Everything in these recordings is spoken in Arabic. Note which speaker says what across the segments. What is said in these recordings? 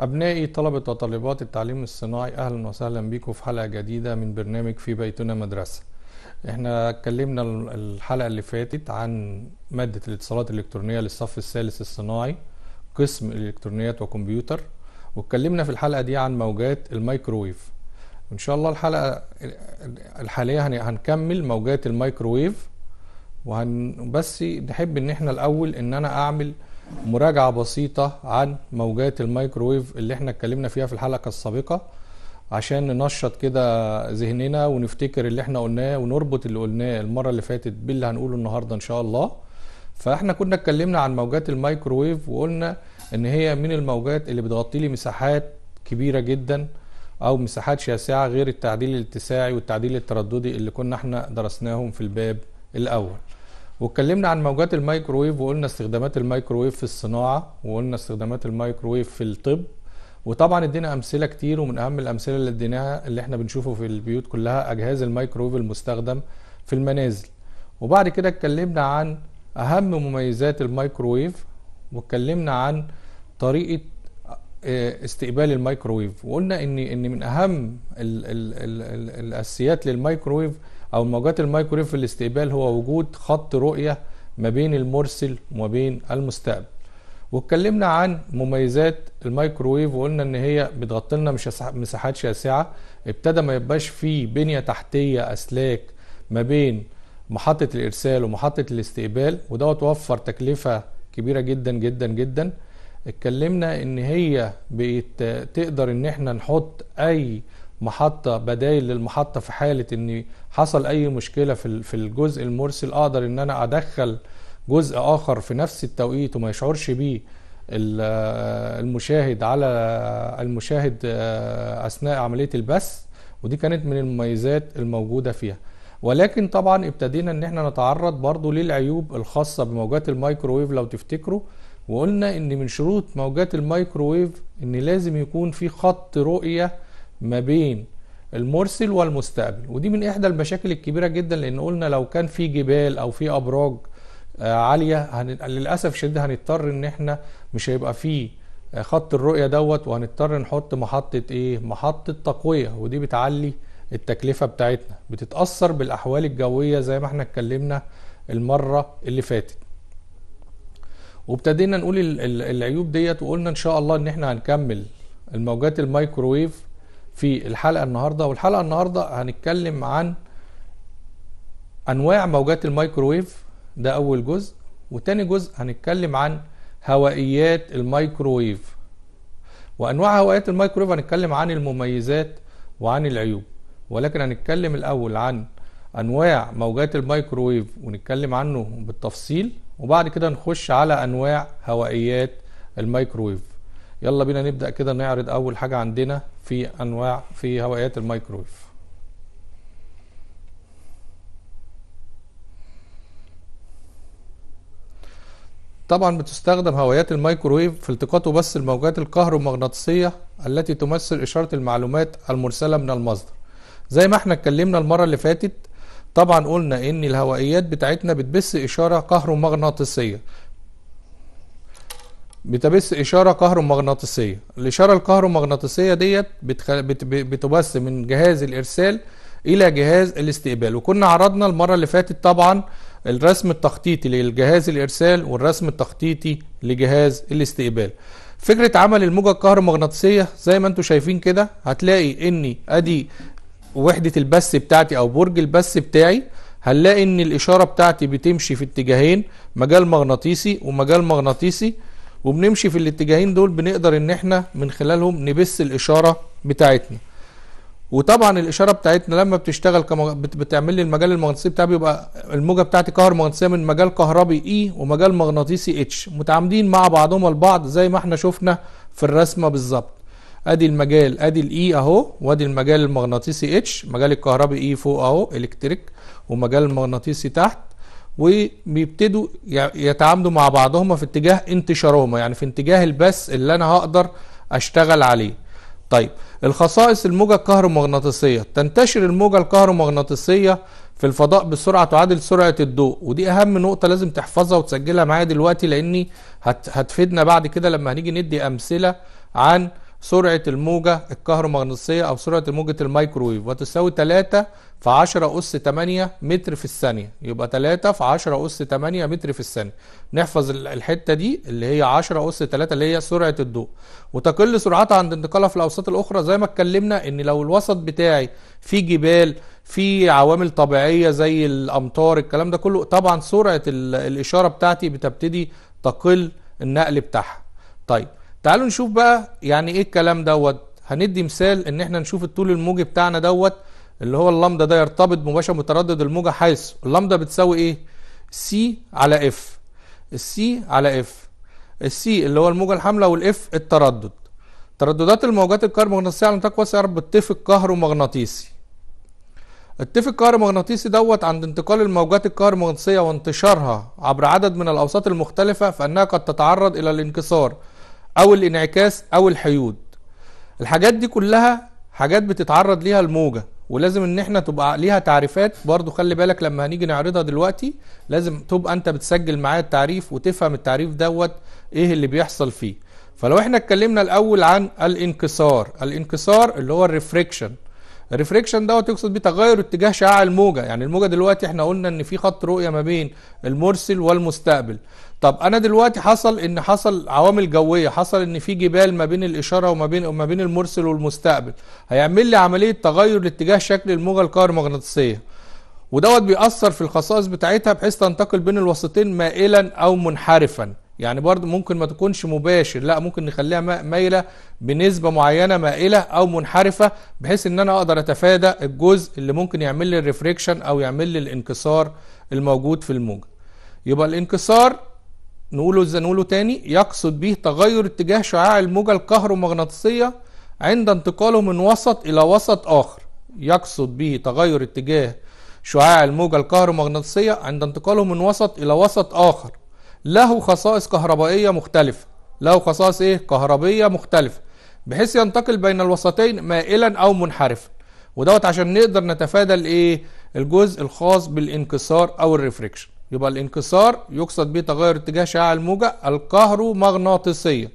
Speaker 1: أبنائي طلبة وطالبات التعليم الصناعي أهلا وسهلا بيكم في حلقة جديدة من برنامج في بيتنا مدرسة احنا اتكلمنا الحلقة اللي فاتت عن مادة الاتصالات الإلكترونية للصف الثالث الصناعي قسم الإلكترونيات وكمبيوتر واتكلمنا في الحلقة دي عن موجات الميكروويف إن شاء الله الحلقة الحالية هنكمل موجات الميكروويف وهن بس نحب إن احنا الأول إن أنا أعمل مراجعة بسيطة عن موجات الميكروويف اللي احنا اتكلمنا فيها في الحلقة السابقة عشان ننشط كده ذهننا ونفتكر اللي احنا قلناه ونربط اللي قلناه المرة اللي فاتت باللي هنقوله النهاردة ان شاء الله فاحنا كنا اتكلمنا عن موجات الميكروويف وقلنا ان هي من الموجات اللي بتغطي لي مساحات كبيرة جدا او مساحات شاسعة غير التعديل الاتساعي والتعديل الترددي اللي كنا احنا درسناهم في الباب الاول واتكلمنا عن موجات الميكروويف وقلنا استخدامات الميكروويف في الصناعه وقلنا استخدامات الميكروويف في الطب وطبعا ادينا امثله كتير ومن اهم الامثله اللي اديناها اللي احنا بنشوفه في البيوت كلها اجهزه الميكروويف المستخدم في المنازل وبعد كده اتكلمنا عن اهم مميزات الميكروويف واتكلمنا عن طريقه آه، استقبال الميكروويف وقلنا ان ان من اهم الاساسيات للميكروويف او الموجات المايكرويف في الاستقبال هو وجود خط رؤيه ما بين المرسل وما بين المستقبل واتكلمنا عن مميزات المايكرويف وقلنا ان هي بتغطي لنا مش مساحات شاسعه ابتدى ما يبقاش فيه بنيه تحتيه اسلاك ما بين محطه الارسال ومحطه الاستقبال ودوت وفر تكلفه كبيره جدا جدا جدا اتكلمنا ان هي بتقدر ان احنا نحط اي محطة بدايل للمحطة في حالة ان حصل اي مشكلة في الجزء المرسل اقدر ان انا ادخل جزء اخر في نفس التوقيت وما يشعرش بيه المشاهد على المشاهد آه، اثناء عملية البث ودي كانت من المميزات الموجودة فيها ولكن طبعا ابتدينا ان احنا نتعرض برضو للعيوب الخاصة بموجات الميكروويف لو تفتكروا وقلنا ان من شروط موجات الميكروويف ان لازم يكون في خط رؤية ما بين المرسل والمستقبل ودي من احدى المشاكل الكبيره جدا لان قلنا لو كان في جبال او في ابراج آه، عاليه هن... للاسف الشديد هنضطر ان احنا مش هيبقى فيه آه، خط الرؤيه دوت وهنضطر نحط محطه ايه محطه تقويه ودي بتعلي التكلفه بتاعتنا بتتاثر بالاحوال الجويه زي ما احنا اتكلمنا المره اللي فاتت وابتدينا نقول العيوب ديت وقلنا ان شاء الله ان احنا هنكمل الموجات الميكروويف في الحلقه النهارده والحلقه النهارده هنتكلم عن انواع موجات الميكروويف ده اول جزء وتاني جزء هنتكلم عن هوائيات الميكروويف وانواع هوائيات الميكروويف هنتكلم عن المميزات وعن العيوب ولكن هنتكلم الاول عن انواع موجات الميكروويف ونتكلم عنه بالتفصيل وبعد كده نخش على انواع هوائيات الميكروويف يلا بينا نبدا كده نعرض اول حاجه عندنا في انواع في هوايات الميكرويف طبعا بتستخدم هوايات الميكرويف في التقاط وبث الموجات الكهرومغناطيسيه التي تمثل اشاره المعلومات المرسله من المصدر زي ما احنا اتكلمنا المره اللي فاتت طبعا قلنا ان الهوائيات بتاعتنا بتبث اشاره كهرومغناطيسيه بتبث إشارة كهرومغناطيسية الإشارة الكهرومغناطيسية ديت بتبث من جهاز الإرسال إلى جهاز الاستقبال وكنا عرضنا المرة اللي فاتت طبعا الرسم التخطيطي لجهاز الإرسال والرسم التخطيطي لجهاز الاستقبال فكرة عمل الموجة الكهرومغناطيسية زي ما انتم شايفين كده هتلاقي ان ادي وحدة البث بتاعتي او برج البث بتاعي هنلاقي ان الاشارة بتاعتي بتمشي في اتجاهين مجال مغناطيسي ومجال مغناطيسي وبنمشي في الاتجاهين دول بنقدر ان احنا من خلالهم نبث الاشاره بتاعتنا وطبعا الاشاره بتاعتنا لما بتشتغل كما بتعمل لي المجال المغناطيسي بتاعي بيبقى الموجه بتاعتي كهر مغناطيسيه من مجال كهربي اي e ومجال مغناطيسي اتش متعامدين مع بعضهم البعض زي ما احنا شفنا في الرسمه بالظبط ادي المجال ادي الاي e اهو وادي المجال المغناطيسي اتش مجال الكهربي اي e فوق اهو الكتريك ومجال المغناطيسي تحت وبيبتدوا يتعامدوا مع بعضهم في اتجاه انتشارهما يعني في اتجاه البث اللي انا هقدر اشتغل عليه طيب الخصائص الموجة الكهرومغناطيسية تنتشر الموجة الكهرومغناطيسية في الفضاء بسرعة تعادل سرعة الضوء ودي أهم نقطة لازم تحفظها وتسجلها معايا دلوقتي لأني هتفيدنا بعد كده لما هنيجي ندي أمثلة عن سرعة الموجة الكهرومغناطيسية أو سرعة موجة الميكرويف وتساوي 3 في 10 أس 8 متر في الثانية يبقى 3 في 10 أس 8 متر في الثانية نحفظ الحتة دي اللي هي 10 أس 3 اللي هي سرعة الضوء وتقل سرعتها عند انتقالها في الأوساط الأخرى زي ما اتكلمنا إن لو الوسط بتاعي فيه جبال في عوامل طبيعية زي الأمطار الكلام ده كله طبعا سرعة الإشارة بتاعتي بتبتدي تقل النقل بتاعها طيب تعالوا نشوف بقى يعني ايه الكلام دوت هندي مثال ان احنا نشوف الطول الموجي بتاعنا دوت اللي هو اللامدا ده يرتبط مباشره متردد الموجه حيث اللامدا بتساوي ايه سي على اف السي على اف السي اللي هو الموجه الحامله والاف التردد ترددات الموجات الكهرومغناطيسيه على نطاق واسع بالطيف الكهرومغناطيسي الطيف الكهرومغناطيسي دوت عند انتقال الموجات الكهرومغناطيسيه وانتشارها عبر عدد من الاوساط المختلفه فانها قد تتعرض الى الانكسار او الانعكاس او الحيود الحاجات دي كلها حاجات بتتعرض ليها الموجه ولازم ان احنا تبقى ليها تعريفات برضو خلي بالك لما هنيجي نعرضها دلوقتي لازم تبقى انت بتسجل معايا التعريف وتفهم التعريف دوت ايه اللي بيحصل فيه فلو احنا اتكلمنا الاول عن الانكسار الانكسار اللي هو الريفريكشن الريفريكشن دوت يقصد بيه تغير اتجاه شعاع الموجه يعني الموجه دلوقتي احنا قلنا ان في خط رؤيه ما بين المرسل والمستقبل طب انا دلوقتي حصل ان حصل عوامل جويه حصل ان في جبال ما بين الاشاره وما بين وما بين المرسل والمستقبل هيعمل لي عمليه تغير لاتجاه شكل الموجه الكهرومغناطيسيه ودوت بيأثر في الخصائص بتاعتها بحيث تنتقل بين الوسطين مائلا او منحرفا يعني برضه ممكن ما تكونش مباشر لا ممكن نخليها مايله بنسبه معينه مائله او منحرفه بحيث ان انا اقدر اتفادى الجزء اللي ممكن يعمل لي الريفريكشن او يعمل لي الانكسار الموجود في الموجه يبقى الانكسار نقوله ازاي نقوله تاني يقصد به تغير اتجاه شعاع الموجة الكهرومغناطيسية عند انتقاله من وسط إلى وسط آخر يقصد به تغير اتجاه شعاع الموجة الكهرومغناطيسية عند انتقاله من وسط إلى وسط آخر له خصائص كهربائية مختلفة له خصائص إيه؟ كهربية مختلفة بحيث ينتقل بين الوسطين مائلا أو منحرفا ودوت عشان نقدر نتفادى الإيه؟ الجزء الخاص بالانكسار أو الريفريكشن يبقى الانكسار يقصد به تغير اتجاه شعاع الموجة الكهرومغناطيسية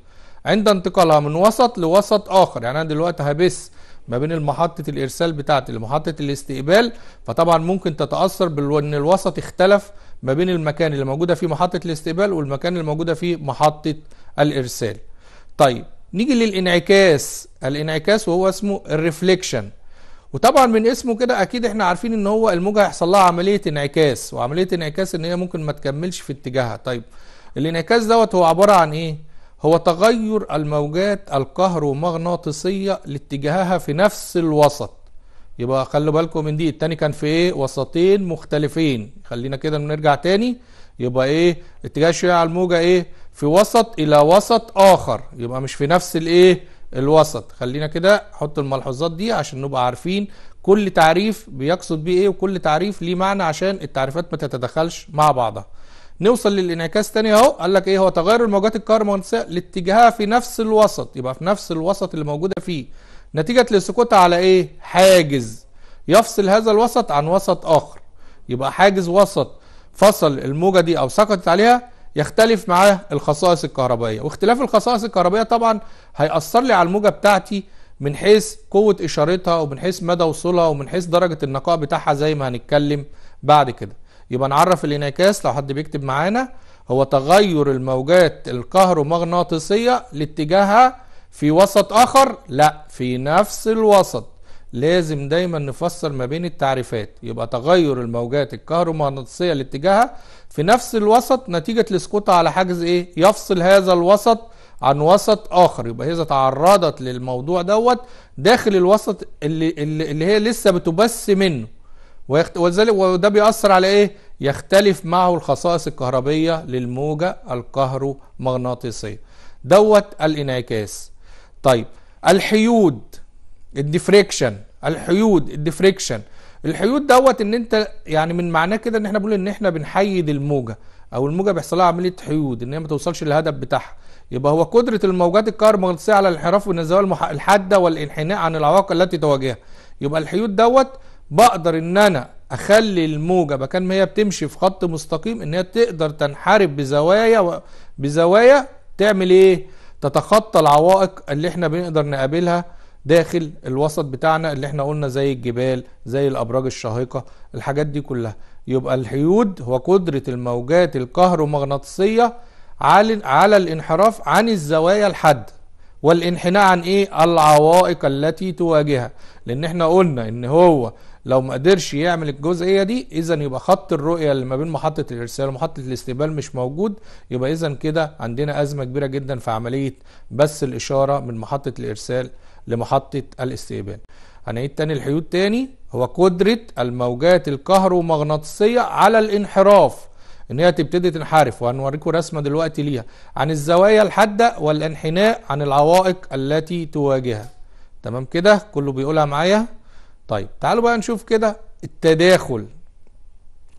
Speaker 1: عند انتقالها من وسط لوسط آخر يعني أنا دلوقتي هبث ما بين المحطة الإرسال بتاعتي لمحطة الاستقبال فطبعا ممكن تتأثر بأن الوسط اختلف ما بين المكان اللي موجودة فيه محطة الاستقبال والمكان اللي موجودة فيه محطة الإرسال طيب نيجي للانعكاس الانعكاس وهو اسمه الريفليكشن وطبعا من اسمه كده اكيد احنا عارفين ان هو الموجه هيحصل لها عمليه انعكاس وعمليه انعكاس ان هي ممكن ما تكملش في اتجاهها طيب الانعكاس دوت هو عباره عن ايه هو تغير الموجات الكهرومغناطيسيه لاتجاهها في نفس الوسط يبقى خلوا بالكم من دي التاني كان في ايه وسطين مختلفين خلينا كده نرجع تاني يبقى ايه اتجاه الشعاع الموجه ايه في وسط الى وسط اخر يبقى مش في نفس الايه الوسط خلينا كده حط الملحوظات دي عشان نبقى عارفين كل تعريف بيقصد بيه ايه وكل تعريف ليه معنى عشان التعريفات ما تتدخلش مع بعضها نوصل للانعكاس تاني اهو قال لك ايه هو تغير الموجات الكهرومغناطيسيه لاتجاهها في نفس الوسط يبقى في نفس الوسط اللي موجوده فيه نتيجه لسقوطها على ايه حاجز يفصل هذا الوسط عن وسط اخر يبقى حاجز وسط فصل الموجه دي او سقطت عليها يختلف معاه الخصائص الكهربائيه واختلاف الخصائص الكهربائيه طبعا هيأثر لي على الموجه بتاعتي من حيث قوه اشارتها ومن حيث مدى وصولها ومن حيث درجه النقاء بتاعها زي ما هنتكلم بعد كده يبقى نعرف الانعكاس لو حد بيكتب معانا هو تغير الموجات الكهرومغناطيسيه لاتجاهها في وسط اخر لا في نفس الوسط لازم دايما نفسر ما بين التعريفات يبقى تغير الموجات الكهرومغناطيسيه لاتجاهها في نفس الوسط نتيجة لسقوطها على حاجز ايه يفصل هذا الوسط عن وسط اخر يبقى هي تعرضت للموضوع دوت داخل الوسط اللي, اللي, اللي هي لسه بتبث منه ويخت... وذلك وده بيأثر على ايه يختلف معه الخصائص الكهربية للموجة الكهرومغناطيسية دوت الانعكاس طيب الحيود الديفريكشن الحيود الديفريكشن الحيود دوت ان انت يعني من معناه كده ان احنا بنقول ان احنا بنحيد الموجه او الموجه بيحصل لها عمليه حيود ان هي ما توصلش للهدف بتاعها يبقى هو قدره الموجات الكهرومغناطيسيه على الانحراف والنزول الحاده والانحناء عن العوائق التي تواجهها يبقى الحيود دوت بقدر ان انا اخلي الموجه مكان ما هي بتمشي في خط مستقيم ان هي تقدر تنحرف بزوايا و... بزوايا تعمل ايه تتخطى العوائق اللي احنا بنقدر نقابلها داخل الوسط بتاعنا اللي احنا قلنا زي الجبال زي الابراج الشاهقه الحاجات دي كلها يبقى الحيود هو قدره الموجات الكهرومغناطيسيه على على الانحراف عن الزوايا الحد والانحناء عن ايه العوائق التي تواجهها لان احنا قلنا ان هو لو ما قدرش يعمل الجزئيه دي اذا يبقى خط الرؤيه اللي ما بين محطه الارسال ومحطه الاستقبال مش موجود يبقى اذا كده عندنا ازمه كبيره جدا في عمليه بث الاشاره من محطه الارسال لمحطة الاستقبال هنعيد تاني الحيود تاني هو قدرة الموجات الكهرومغناطيسية على الانحراف ان هي تبتدي تنحرف وهنوريكم رسمة دلوقتي ليها عن الزوايا الحادة والانحناء عن العوائق التي تواجهها تمام كده كله بيقولها معايا طيب تعالوا بقى نشوف كده التداخل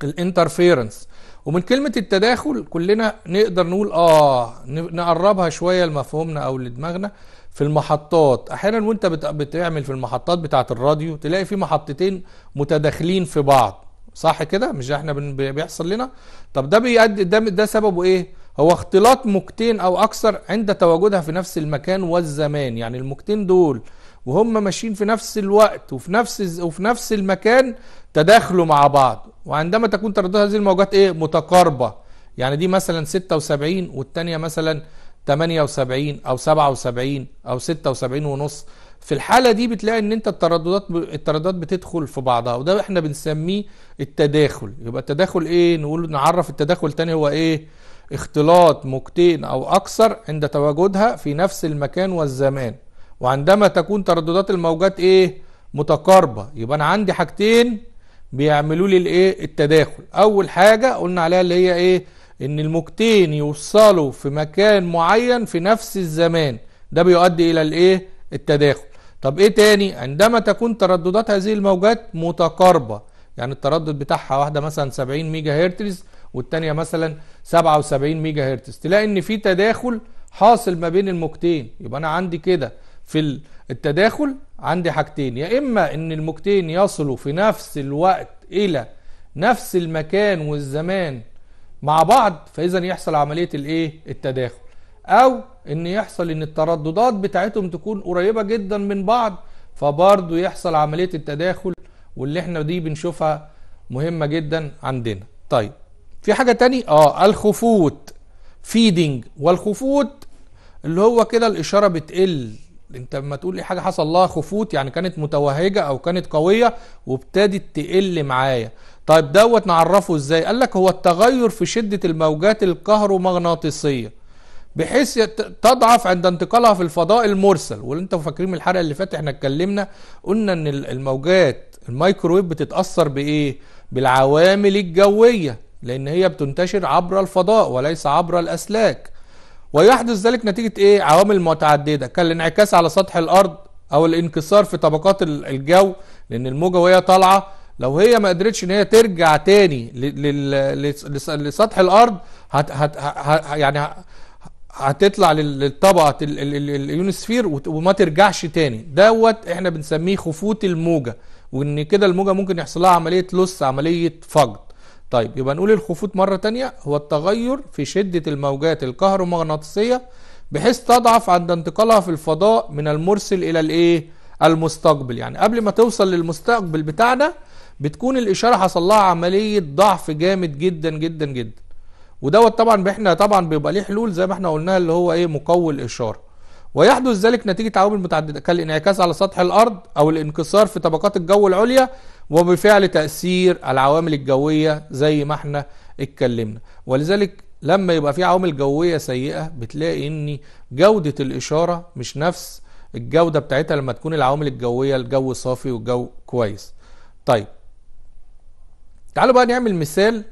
Speaker 1: الانترفيرنس ومن كلمة التداخل كلنا نقدر نقول اه نقربها شوية لمفهومنا او لدماغنا في المحطات احيانا وانت بتعمل في المحطات بتاعه الراديو تلاقي في محطتين متداخلين في بعض صح كده مش احنا بيحصل لنا طب ده بيؤدي ده ده سببه ايه هو اختلاط موجتين او اكثر عند تواجدها في نفس المكان والزمان يعني الموجتين دول وهم ماشيين في نفس الوقت وفي نفس وفي نفس المكان تداخلوا مع بعض وعندما تكون ترددات هذه الموجات ايه متقاربه يعني دي مثلا 76 والثانيه مثلا 78 او 77 او 76 ونص في الحالة دي بتلاقي ان انت الترددات ب... الترددات بتدخل في بعضها وده احنا بنسميه التداخل يبقى التداخل ايه نقول نعرف التداخل تاني هو ايه اختلاط موجتين او اكثر عند تواجدها في نفس المكان والزمان وعندما تكون ترددات الموجات ايه متقاربة يبقى انا عندي حاجتين بيعملوا لي الايه التداخل اول حاجة قلنا عليها اللي هي ايه ان الموجتين يوصلوا في مكان معين في نفس الزمان ده بيؤدي الى الايه التداخل طب ايه تاني عندما تكون ترددات هذه الموجات متقاربه يعني التردد بتاعها واحده مثلا 70 ميجا هرتز والتانية مثلا 77 ميجا هرتز تلاقي ان في تداخل حاصل ما بين الموجتين يبقى انا عندي كده في التداخل عندي حاجتين يا اما ان الموجتين يصلوا في نفس الوقت الى نفس المكان والزمان مع بعض فاذا يحصل عمليه الايه التداخل او ان يحصل ان الترددات بتاعتهم تكون قريبه جدا من بعض فبرضه يحصل عمليه التداخل واللي احنا دي بنشوفها مهمه جدا عندنا طيب في حاجه تاني اه الخفوت فيدنج والخفوت اللي هو كده الاشاره بتقل انت لما تقول لي حاجه حصل لها خفوت يعني كانت متوهجه او كانت قويه وابتدت تقل معايا طيب دوت نعرفه ازاي قال لك هو التغير في شدة الموجات الكهرومغناطيسية بحيث تضعف عند انتقالها في الفضاء المرسل وانت انتوا فاكرين من الحلقه اللي فاتت احنا اتكلمنا قلنا ان الموجات الميكروويف بتتاثر بايه بالعوامل الجويه لان هي بتنتشر عبر الفضاء وليس عبر الاسلاك ويحدث ذلك نتيجه ايه عوامل متعدده كالانعكاس على سطح الارض او الانكسار في طبقات الجو لان الموجه وهي طالعه لو هي ما قدرتش ان هي ترجع تاني لسطح الارض هت هت يعني هتطلع للطبقه اليونسفير وما ترجعش تاني دوت احنا بنسميه خفوت الموجه وان كده الموجه ممكن يحصل لها عمليه لص عمليه فقد طيب يبقى نقول الخفوت مره تانية هو التغير في شده الموجات الكهرومغناطيسيه بحيث تضعف عند انتقالها في الفضاء من المرسل الى الايه المستقبل يعني قبل ما توصل للمستقبل بتاعنا بتكون الاشاره حصل لها عمليه ضعف جامد جدا جدا جدا ودوت طبعا احنا طبعا بيبقى ليه حلول زي ما احنا قلناها اللي هو ايه مقوي الاشاره ويحدث ذلك نتيجه عوامل متعدده كالانعكاس على سطح الارض او الانكسار في طبقات الجو العليا وبفعل تاثير العوامل الجويه زي ما احنا اتكلمنا ولذلك لما يبقى في عوامل جويه سيئه بتلاقي ان جوده الاشاره مش نفس الجوده بتاعتها لما تكون العوامل الجويه الجو صافي والجو كويس طيب تعالوا بقى نعمل مثال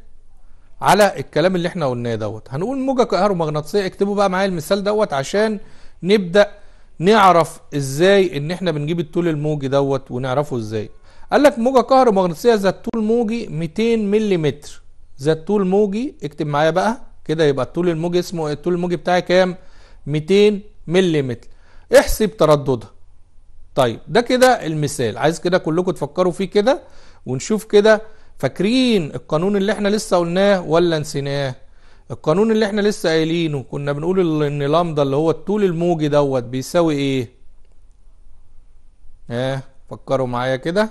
Speaker 1: على الكلام اللي احنا قلناه دوت هنقول موجة كهرومغناطيسية اكتبوا بقى معايا المثال دوت عشان نبدأ نعرف ازاي ان احنا بنجيب الطول الموجي دوت ونعرفه ازاي قال لك موجة كهرومغناطيسية ذات طول موجي 200 ملم ذات طول موجي اكتب معايا بقى كده يبقى الطول الموجي اسمه إيه؟ الطول الموجي بتاعي كام 200 ملم احسب ترددها طيب ده كده المثال عايز كده كلكم تفكروا فيه كده ونشوف كده فاكرين القانون اللي احنا لسه قلناه ولا نسيناه القانون اللي احنا لسه قايلينه كنا بنقول ان لامدا اللي هو الطول الموجي دوت بيساوي ايه اه فكروا معايا كده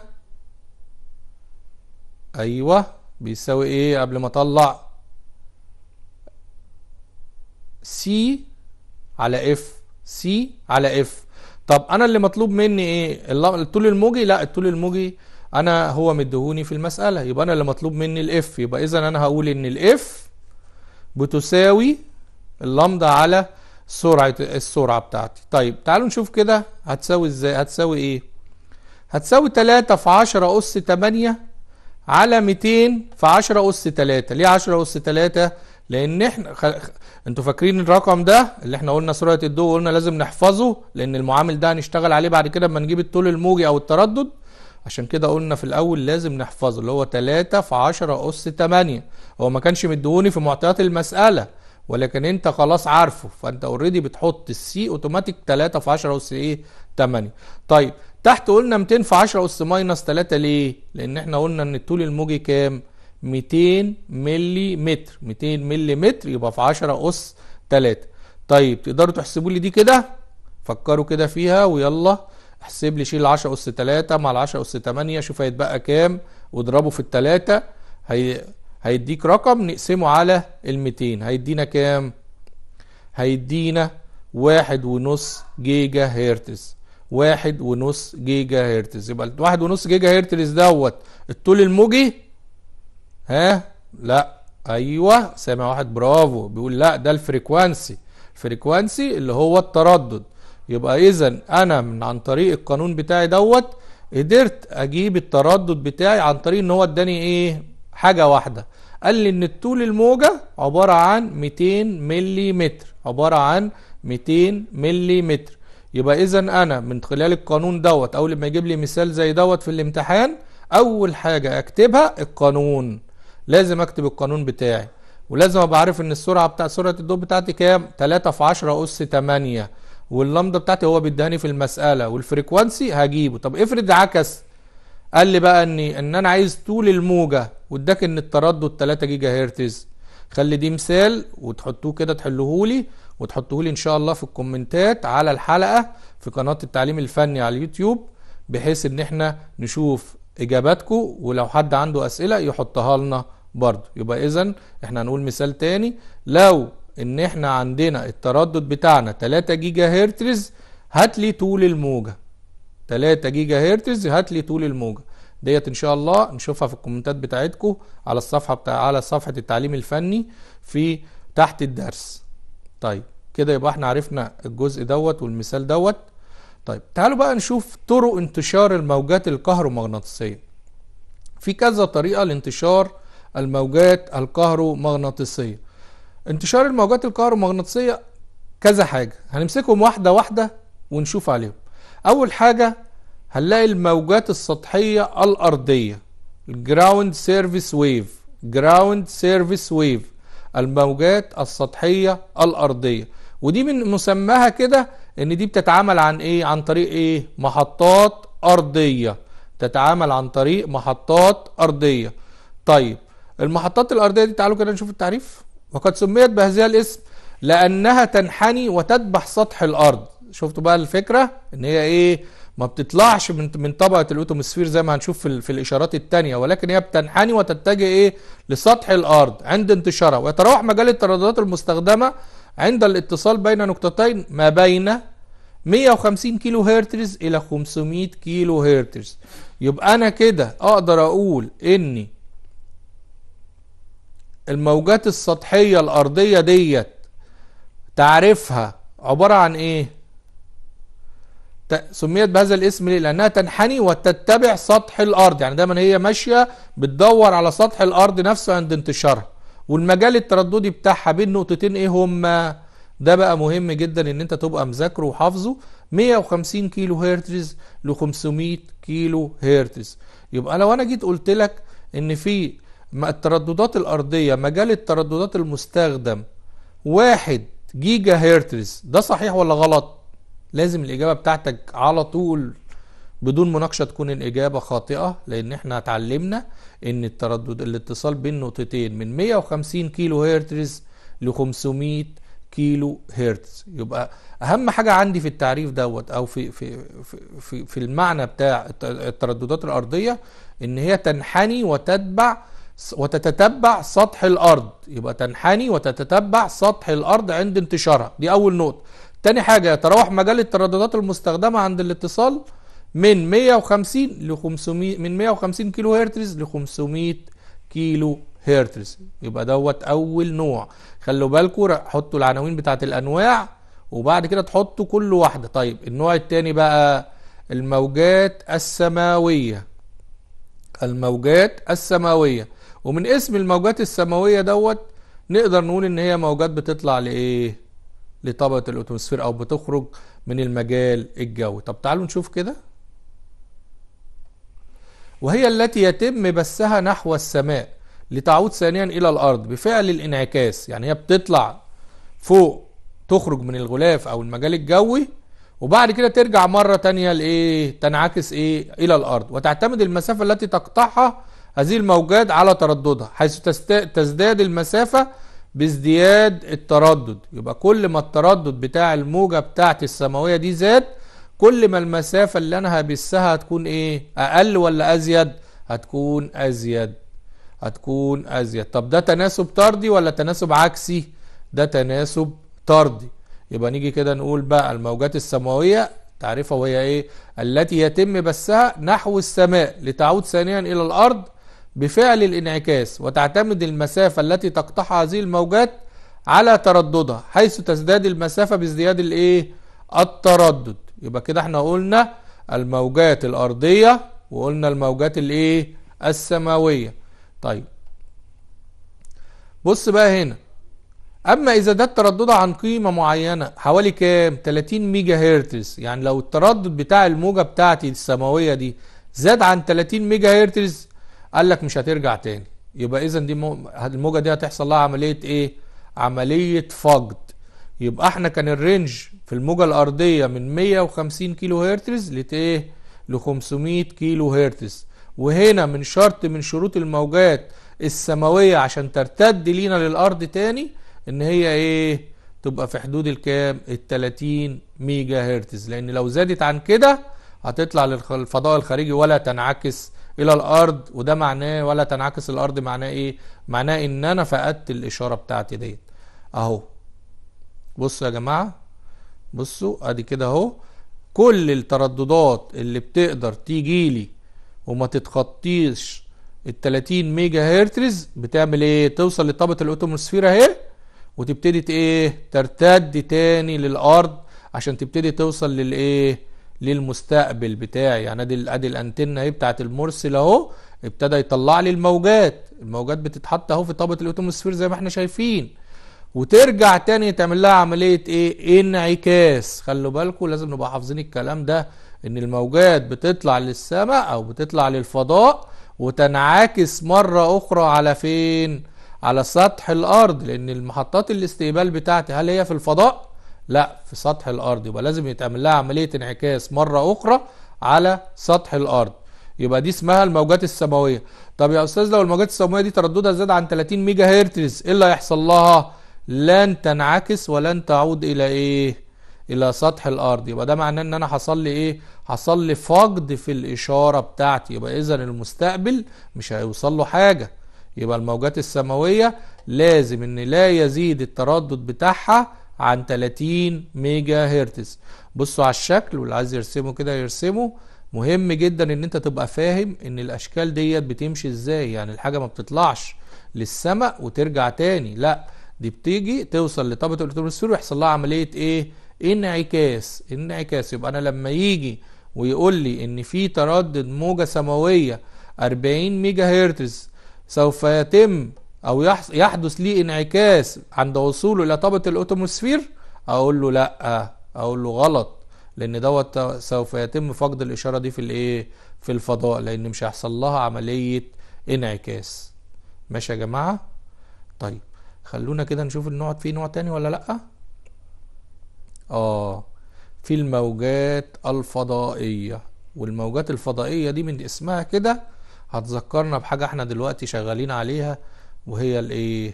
Speaker 1: ايوه بيساوي ايه قبل ما اطلع سي على اف سي على اف طب انا اللي مطلوب مني ايه الطول الموجي لا الطول الموجي انا هو مدهوني في المساله يبقى انا اللي مطلوب مني الاف يبقى اذا انا هقول ان الاف بتساوي اللمدة على سرعه السرعه بتاعتي طيب تعالوا نشوف كده هتساوي ازاي هتساوي ايه هتساوي 3 في 10 اس 8 على 200 في 10 اس 3 ليه 10 اس 3 لان احنا خ... انتوا فاكرين الرقم ده اللي احنا قلنا سرعه الضوء قلنا لازم نحفظه لان المعامل ده هنشتغل عليه بعد كده لما نجيب الطول الموجي او التردد عشان كده قلنا في الاول لازم نحفظه اللي هو 3 في 10 اس 8 هو ما كانش مديهوني في معطيات المساله ولكن انت خلاص عارفه فانت اوريدي بتحط السي اوتوماتيك 3 في 10 اس ايه 8 طيب تحت قلنا 200 في 10 اس ماينس 3 ليه لان احنا قلنا ان الطول الموجي كام 200 ملي متر 200 ملي متر يبقى في 10 اس 3 طيب تقدروا تحسبوا لي دي كده فكروا كده فيها ويلا احسب لي شيل 10 اس 3 مع ال 10 اس 8 شوف هيتبقى كام واضربه في الثلاثة هي هيديك رقم نقسمه على ال 200 هيدينا كام؟ هيدينا واحد ونص جيجا هرتز واحد ونص جيجا هرتز يبقى واحد ونص جيجا هرتز دوت الطول الموجي ها لا ايوه سامع واحد برافو بيقول لا ده الفريكوانسي الفريكوانسي اللي هو التردد يبقى اذا انا من عن طريق القانون بتاعي دوت قدرت اجيب التردد بتاعي عن طريق ان هو اداني ايه حاجه واحده قال لي ان الطول الموجه عباره عن 200 متر عباره عن 200 متر يبقى اذا انا من خلال القانون دوت اول ما يجيب لي مثال زي دوت في الامتحان اول حاجه اكتبها القانون لازم اكتب القانون بتاعي ولازم ابقى عارف ان السرعه بتاع سرعه الضوء بتاعتي كام 3 في 10 اس 8 واللمضه بتاعتي هو بيدهني في المساله والفريكوانسي هجيبه طب افرض عكس قال لي بقى اني ان انا عايز طول الموجه واداك ان التردد 3 جيجا هرتز خلي دي مثال وتحطوه كده تحلوه لي وتحطوه لي ان شاء الله في الكومنتات على الحلقه في قناه التعليم الفني على اليوتيوب بحيث ان احنا نشوف اجاباتكم ولو حد عنده اسئله يحطها لنا برضه يبقى اذا احنا هنقول مثال تاني لو ان احنا عندنا التردد بتاعنا 3 جيجا هرتز هات لي طول الموجه 3 جيجا هرتز هات لي طول الموجه ديت ان شاء الله نشوفها في الكومنتات بتاعتكم على الصفحه بتاع على صفحه التعليم الفني في تحت الدرس طيب كده يبقى احنا عرفنا الجزء دوت والمثال دوت طيب تعالوا بقى نشوف طرق انتشار الموجات الكهرومغناطيسيه في كذا طريقه لانتشار الموجات الكهرومغناطيسيه انتشار الموجات الكهرومغناطيسية كذا حاجة هنمسكهم واحدة واحدة ونشوف عليهم أول حاجة هنلاقي الموجات السطحية الأرضية الجراوند سيرفيس ويف جراوند سيرفيس ويف الموجات السطحية الأرضية ودي من مسماها كده ان دي بتتعامل عن ايه عن طريق ايه محطات أرضية تتعامل عن طريق محطات أرضية طيب المحطات الأرضية دي تعالوا كده نشوف التعريف وقد سميت بهذا الاسم لأنها تنحني وتدبح سطح الأرض شفتوا بقى الفكرة إن هي إيه ما بتطلعش من من طبقة الأوتوموسفير زي ما هنشوف في, في الإشارات التانية ولكن هي بتنحني وتتجه إيه لسطح الأرض عند انتشارها ويتراوح مجال الترددات المستخدمة عند الاتصال بين نقطتين ما بين 150 كيلو هرتز إلى 500 كيلو هرتز يبقى أنا كده أقدر أقول إني الموجات السطحية الأرضية ديت تعريفها عبارة عن إيه؟ سميت بهذا الاسم ليه؟ لأنها تنحني وتتبع سطح الأرض، يعني دايما هي ماشية بتدور على سطح الأرض نفسه عند انتشارها، والمجال الترددي بتاعها بين نقطتين إيه هما؟ ده بقى مهم جدا إن أنت تبقى مذاكره وحافظه 150 كيلو هرتز ل 500 كيلو هرتز، يبقى لو أنا جيت قلت لك إن في الترددات الأرضية مجال الترددات المستخدم واحد جيجا هرتز ده صحيح ولا غلط؟ لازم الإجابة بتاعتك على طول بدون مناقشة تكون الإجابة خاطئة لأن احنا اتعلمنا إن التردد الاتصال بين نقطتين من 150 كيلو هرتز ل 500 كيلو هرتز يبقى أهم حاجة عندي في التعريف دوت أو في في في في المعنى بتاع الترددات الأرضية إن هي تنحني وتتبع وتتتبع سطح الارض يبقى تنحني وتتتبع سطح الارض عند انتشارها دي اول نقطه تاني حاجه يتراوح مجال الترددات المستخدمه عند الاتصال من 150 ل 500 من 150 كيلو هرتز ل 500 كيلو هرتز يبقى دوت اول نوع خلوا بالكم حطوا العناوين بتاعه الانواع وبعد كده تحطوا كل واحده طيب النوع الثاني بقى الموجات السماويه الموجات السماويه ومن اسم الموجات السماويه دوت نقدر نقول ان هي موجات بتطلع لايه لطبقه الاتموسفير او بتخرج من المجال الجوي طب تعالوا نشوف كده وهي التي يتم بثها نحو السماء لتعود ثانيا الى الارض بفعل الانعكاس يعني هي بتطلع فوق تخرج من الغلاف او المجال الجوي وبعد كده ترجع مرة تانية لإيه؟ تنعكس إيه؟ إلى الأرض، وتعتمد المسافة التي تقطعها هذه الموجات على ترددها حيث تزداد المسافة بازدياد التردد يبقى كل ما التردد بتاع الموجة بتاعت السماوية دي زاد كل ما المسافة اللي أنا هبسها هتكون إيه أقل ولا أزيد هتكون أزيد هتكون أزيد طب ده تناسب طردي ولا تناسب عكسي ده تناسب طردي يبقى نيجي كده نقول بقى الموجات السماوية تعرفها وهي إيه التي يتم بسها نحو السماء لتعود ثانيا إلى الأرض بفعل الانعكاس وتعتمد المسافة التي تقطعها هذه الموجات على ترددها حيث تزداد المسافة بازدياد الايه التردد يبقى كده احنا قلنا الموجات الارضية وقلنا الموجات الايه السماوية طيب بص بقى هنا اما اذا ده التردد عن قيمه معينه حوالي كام 30 ميجا هرتز يعني لو التردد بتاع الموجه بتاعتي السماويه دي زاد عن 30 ميجا هرتز قال لك مش هترجع تاني يبقى اذا دي الموجه دي هتحصل لها عمليه ايه عمليه فقد يبقى احنا كان الرينج في الموجه الارضيه من 150 كيلو هرتز لت ايه ل 500 كيلو هرتز وهنا من شرط من شروط الموجات السماويه عشان ترتد لينا للارض تاني ان هي ايه تبقى في حدود الكام ال 30 ميجا هرتز لان لو زادت عن كده هتطلع للفضاء الخارجي ولا تنعكس الى الارض وده معناه ولا تنعكس الارض معناه ايه معناه ان انا فقدت الاشاره بتاعتي ديت اهو بصوا يا جماعه بصوا ادي كده اهو كل الترددات اللي بتقدر تيجي لي وما تتخطيش ال 30 ميجا هرتز بتعمل ايه توصل لطبقه الاوتوموسفير اهي وتبتدي ايه ترتد تاني للارض عشان تبتدي توصل للايه للمستقبل بتاعي يعني ادي ادي الانتنه اهي بتاعت المرسل اهو ابتدى يطلع لي الموجات الموجات بتتحط اهو في طبقه الاوتوموسفير زي ما احنا شايفين وترجع تاني تعمل لها عمليه ايه انعكاس خلوا بالكم لازم نبقى حافظين الكلام ده ان الموجات بتطلع للسماء او بتطلع للفضاء وتنعكس مره اخرى على فين على سطح الارض لان المحطات الاستقبال بتاعتي هل هي في الفضاء لا في سطح الارض يبقى لازم يتعمل لها عمليه انعكاس مره اخرى على سطح الارض يبقى دي اسمها الموجات السماويه طب يا استاذ لو الموجات السماويه دي ترددها زاد عن 30 ميجا هرتز ايه اللي هيحصل لها لن تنعكس ولن تعود الى ايه الى سطح الارض يبقى ده معناه ان انا حصل لي ايه حصل لي فقد في الاشاره بتاعتي يبقى اذا المستقبل مش هيوصل له حاجه يبقى الموجات السماويه لازم ان لا يزيد التردد بتاعها عن 30 ميجا هرتز بصوا على الشكل واللي عايز يرسمه كده يرسمه مهم جدا ان انت تبقى فاهم ان الاشكال ديت بتمشي ازاي يعني الحاجه ما بتطلعش للسماء وترجع تاني لا دي بتيجي توصل لطبقه الالكتروسفير ويحصل لها عمليه ايه انعكاس انعكاس يبقى انا لما يجي ويقول لي ان في تردد موجه سماويه 40 ميجا هرتز سوف يتم او يحدث لي انعكاس عند وصوله الى طبقه الاوتوموسفير اقول له لا اقول له غلط لان دوت سوف يتم فقد الاشاره دي في الايه في الفضاء لان مش هيحصل لها عمليه انعكاس ماشي يا جماعه طيب خلونا كده نشوف النوع في نوع تاني ولا لا اه في الموجات الفضائيه والموجات الفضائيه دي من اسمها كده هتذكرنا بحاجه احنا دلوقتي شغالين عليها وهي الايه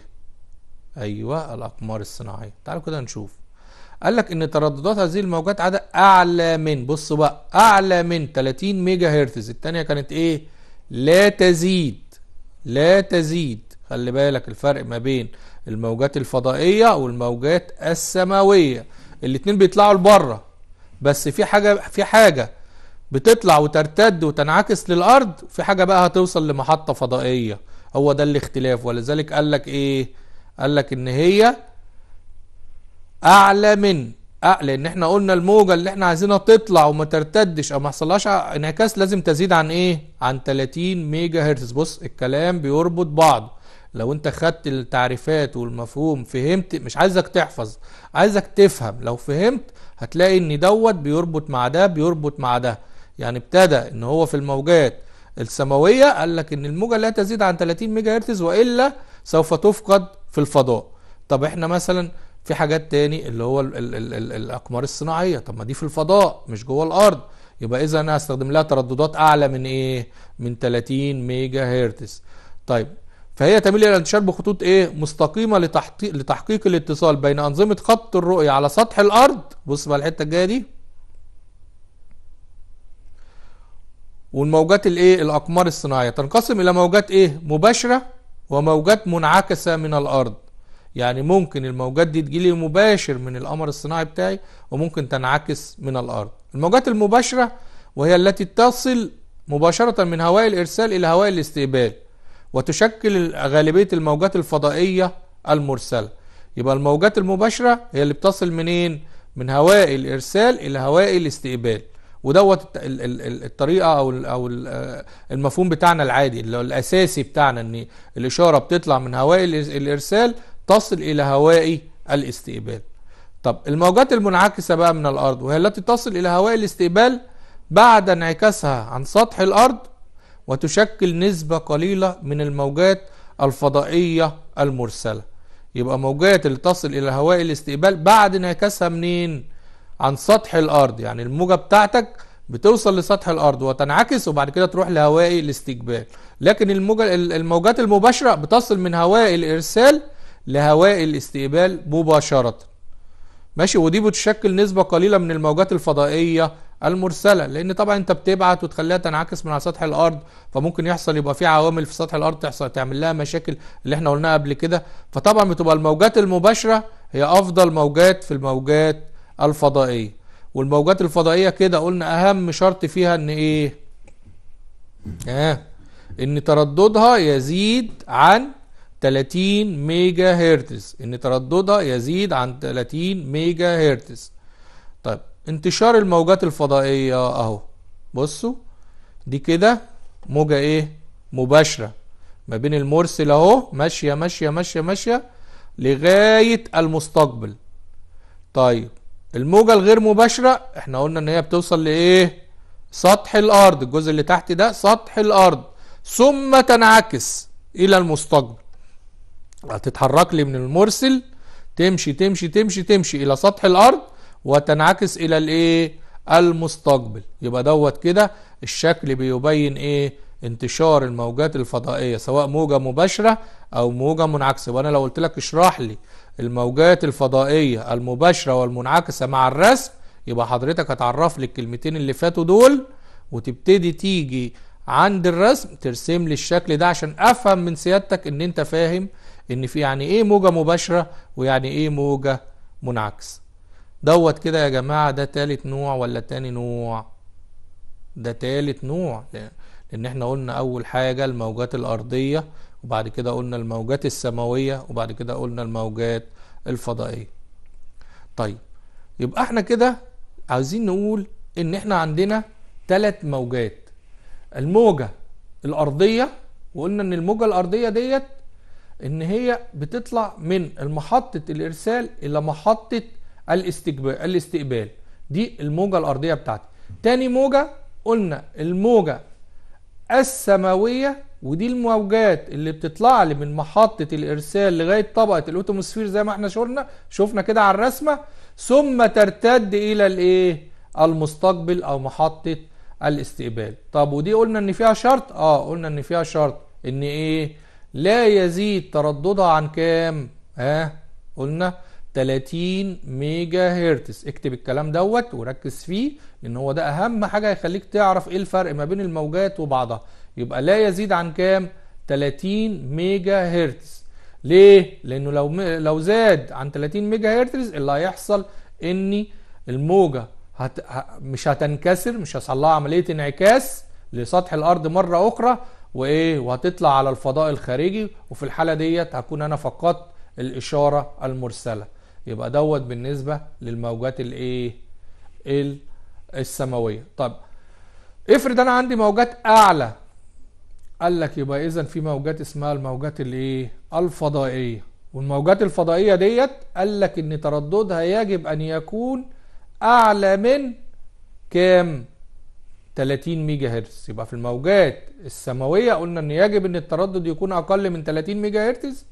Speaker 1: ايوه الاقمار الصناعيه تعالوا كده نشوف قال لك ان ترددات هذه الموجات عدد اعلى من بص بقى اعلى من 30 ميجا هرتز الثانيه كانت ايه لا تزيد لا تزيد خلي بالك الفرق ما بين الموجات الفضائيه والموجات السماويه الاثنين بيطلعوا لبره بس في حاجه في حاجه بتطلع وترتد وتنعكس للارض في حاجه بقى هتوصل لمحطه فضائيه هو ده الاختلاف ولذلك قال لك ايه قال لك ان هي اعلى من لان احنا قلنا الموجه اللي احنا عايزينها تطلع وما ترتدش او ما يحصلهاش انعكاس لازم تزيد عن ايه عن 30 ميجا هرتز بص الكلام بيربط بعضه لو انت خدت التعريفات والمفهوم فهمت مش عايزك تحفظ عايزك تفهم لو فهمت هتلاقي ان دوت بيربط مع ده بيربط مع ده يعني ابتدى ان هو في الموجات السماوية قال لك ان الموجة لا تزيد عن 30 ميجا هرتز وإلا سوف تفقد في الفضاء طب احنا مثلا في حاجات تاني اللي هو الـ الـ الـ الـ الأقمار الصناعية طب ما دي في الفضاء مش جوه الأرض يبقى إذا أنا هستخدم لها ترددات أعلى من إيه؟ من 30 ميجا هرتز طيب فهي تميل الى الانتشار بخطوط ايه مستقيمه لتحقيق لتحقيق الاتصال بين انظمه خط الرؤيه على سطح الارض بص بقى الحته الجايه دي والموجات الايه الاقمار الصناعيه تنقسم الى موجات ايه مباشره وموجات منعكسه من الارض يعني ممكن الموجات دي تجيلي مباشر من القمر الصناعي بتاعي وممكن تنعكس من الارض الموجات المباشره وهي التي تصل مباشره من هواء الارسال الى هواء الاستقبال وتشكل غالبيه الموجات الفضائيه المرسله يبقى الموجات المباشره هي اللي بتصل منين من هواء الارسال الى هواء الاستقبال ودوت الطريقه او او آه، المفهوم بتاعنا العادي اللي هو الاساسي بتاعنا ان الاشاره بتطلع من هوائي الارسال تصل الى هوائي الاستقبال طب الموجات المنعكسه بقى من الارض وهي التي تصل الى هوائي الاستقبال بعد انعكاسها عن سطح الارض وتشكل نسبه قليله من الموجات الفضائيه المرسله يبقى موجات اللي تصل الى هوائي الاستقبال بعد انعكاسها منين عن سطح الارض يعني الموجه بتاعتك بتوصل لسطح الارض وتنعكس وبعد كده تروح لهوائي الاستقبال لكن الموجة الموجات المباشره بتصل من هوائي الارسال لهوائي الاستقبال مباشره ماشي ودي بتشكل نسبه قليله من الموجات الفضائيه المرسله لان طبعا انت بتبعت وتخليها تنعكس من على سطح الارض فممكن يحصل يبقى في عوامل في سطح الارض تحصل تعمل لها مشاكل اللي احنا قلناها قبل كده فطبعا بتبقى الموجات المباشره هي افضل موجات في الموجات الفضائية والموجات الفضائية كده قلنا أهم شرط فيها إن إيه؟ آه إن ترددها يزيد عن 30 ميجا هرتز إن ترددها يزيد عن 30 ميجا هرتز طيب انتشار الموجات الفضائية أهو بصوا دي كده موجة إيه؟ مباشرة ما بين المرسل أهو ماشية ماشية ماشية ماشية لغاية المستقبل طيب الموجة الغير مباشرة احنا قلنا ان هي بتوصل لايه سطح الارض الجزء اللي تحت ده سطح الارض ثم تنعكس الى المستقبل هتتحرك لي من المرسل تمشي تمشي تمشي تمشي الى سطح الارض وتنعكس الى الايه المستقبل يبقى دوت كده الشكل بيبين ايه انتشار الموجات الفضائيه سواء موجه مباشره او موجه منعكسه وانا لو قلت لك اشرح لي الموجات الفضائية المباشرة والمنعكسة مع الرسم يبقى حضرتك هتعرف لي الكلمتين اللي فاتوا دول وتبتدي تيجي عند الرسم ترسم لي الشكل ده عشان افهم من سيادتك ان انت فاهم ان في يعني ايه موجة مباشرة ويعني ايه موجة منعكسة دوت كده يا جماعة ده تالت نوع ولا تاني نوع ده تالت نوع لان احنا قلنا اول حاجة الموجات الارضية وبعد كده قلنا الموجات السماوية وبعد كده قلنا الموجات الفضائية طيب يبقى احنا كده عايزين نقول ان احنا عندنا ثلاث موجات الموجة الأرضية وقلنا ان الموجة الأرضية ديت ان هي بتطلع من محطة الإرسال إلى محطة الاستقبال الاستقبال دي الموجة الأرضية بتاعتي تاني موجة قلنا الموجة السماوية ودي الموجات اللي بتطلع لي من محطة الإرسال لغاية طبقة الأوتوموسفير زي ما احنا شفنا شفنا كده على الرسمة ثم ترتد إلى الإيه؟ المستقبل أو محطة الاستقبال طب ودي قلنا إن فيها شرط؟ آه قلنا إن فيها شرط إن إيه؟ لا يزيد ترددها عن كام؟ ها؟ آه قلنا 30 ميجا هرتز اكتب الكلام دوت وركز فيه لأن هو ده أهم حاجة هيخليك تعرف إيه الفرق ما بين الموجات وبعضها يبقى لا يزيد عن كام 30 ميجا هرتز ليه لانه لو م... لو زاد عن 30 ميجا هرتز اللي هيحصل ان الموجه هت... ه... مش هتنكسر مش هيحصل لها عمليه انعكاس لسطح الارض مره اخرى وايه وهتطلع على الفضاء الخارجي وفي الحاله ديت هكون انا فقدت الاشاره المرسله يبقى دوت بالنسبه للموجات الايه السماويه طب افرض انا عندي موجات اعلى قال لك يبقى اذا في موجات اسمها الموجات الايه الفضائيه والموجات الفضائيه ديت قال لك ان ترددها يجب ان يكون اعلى من كام 30 ميجا هرتز يبقى في الموجات السماويه قلنا ان يجب ان التردد يكون اقل من 30 ميجا هرتز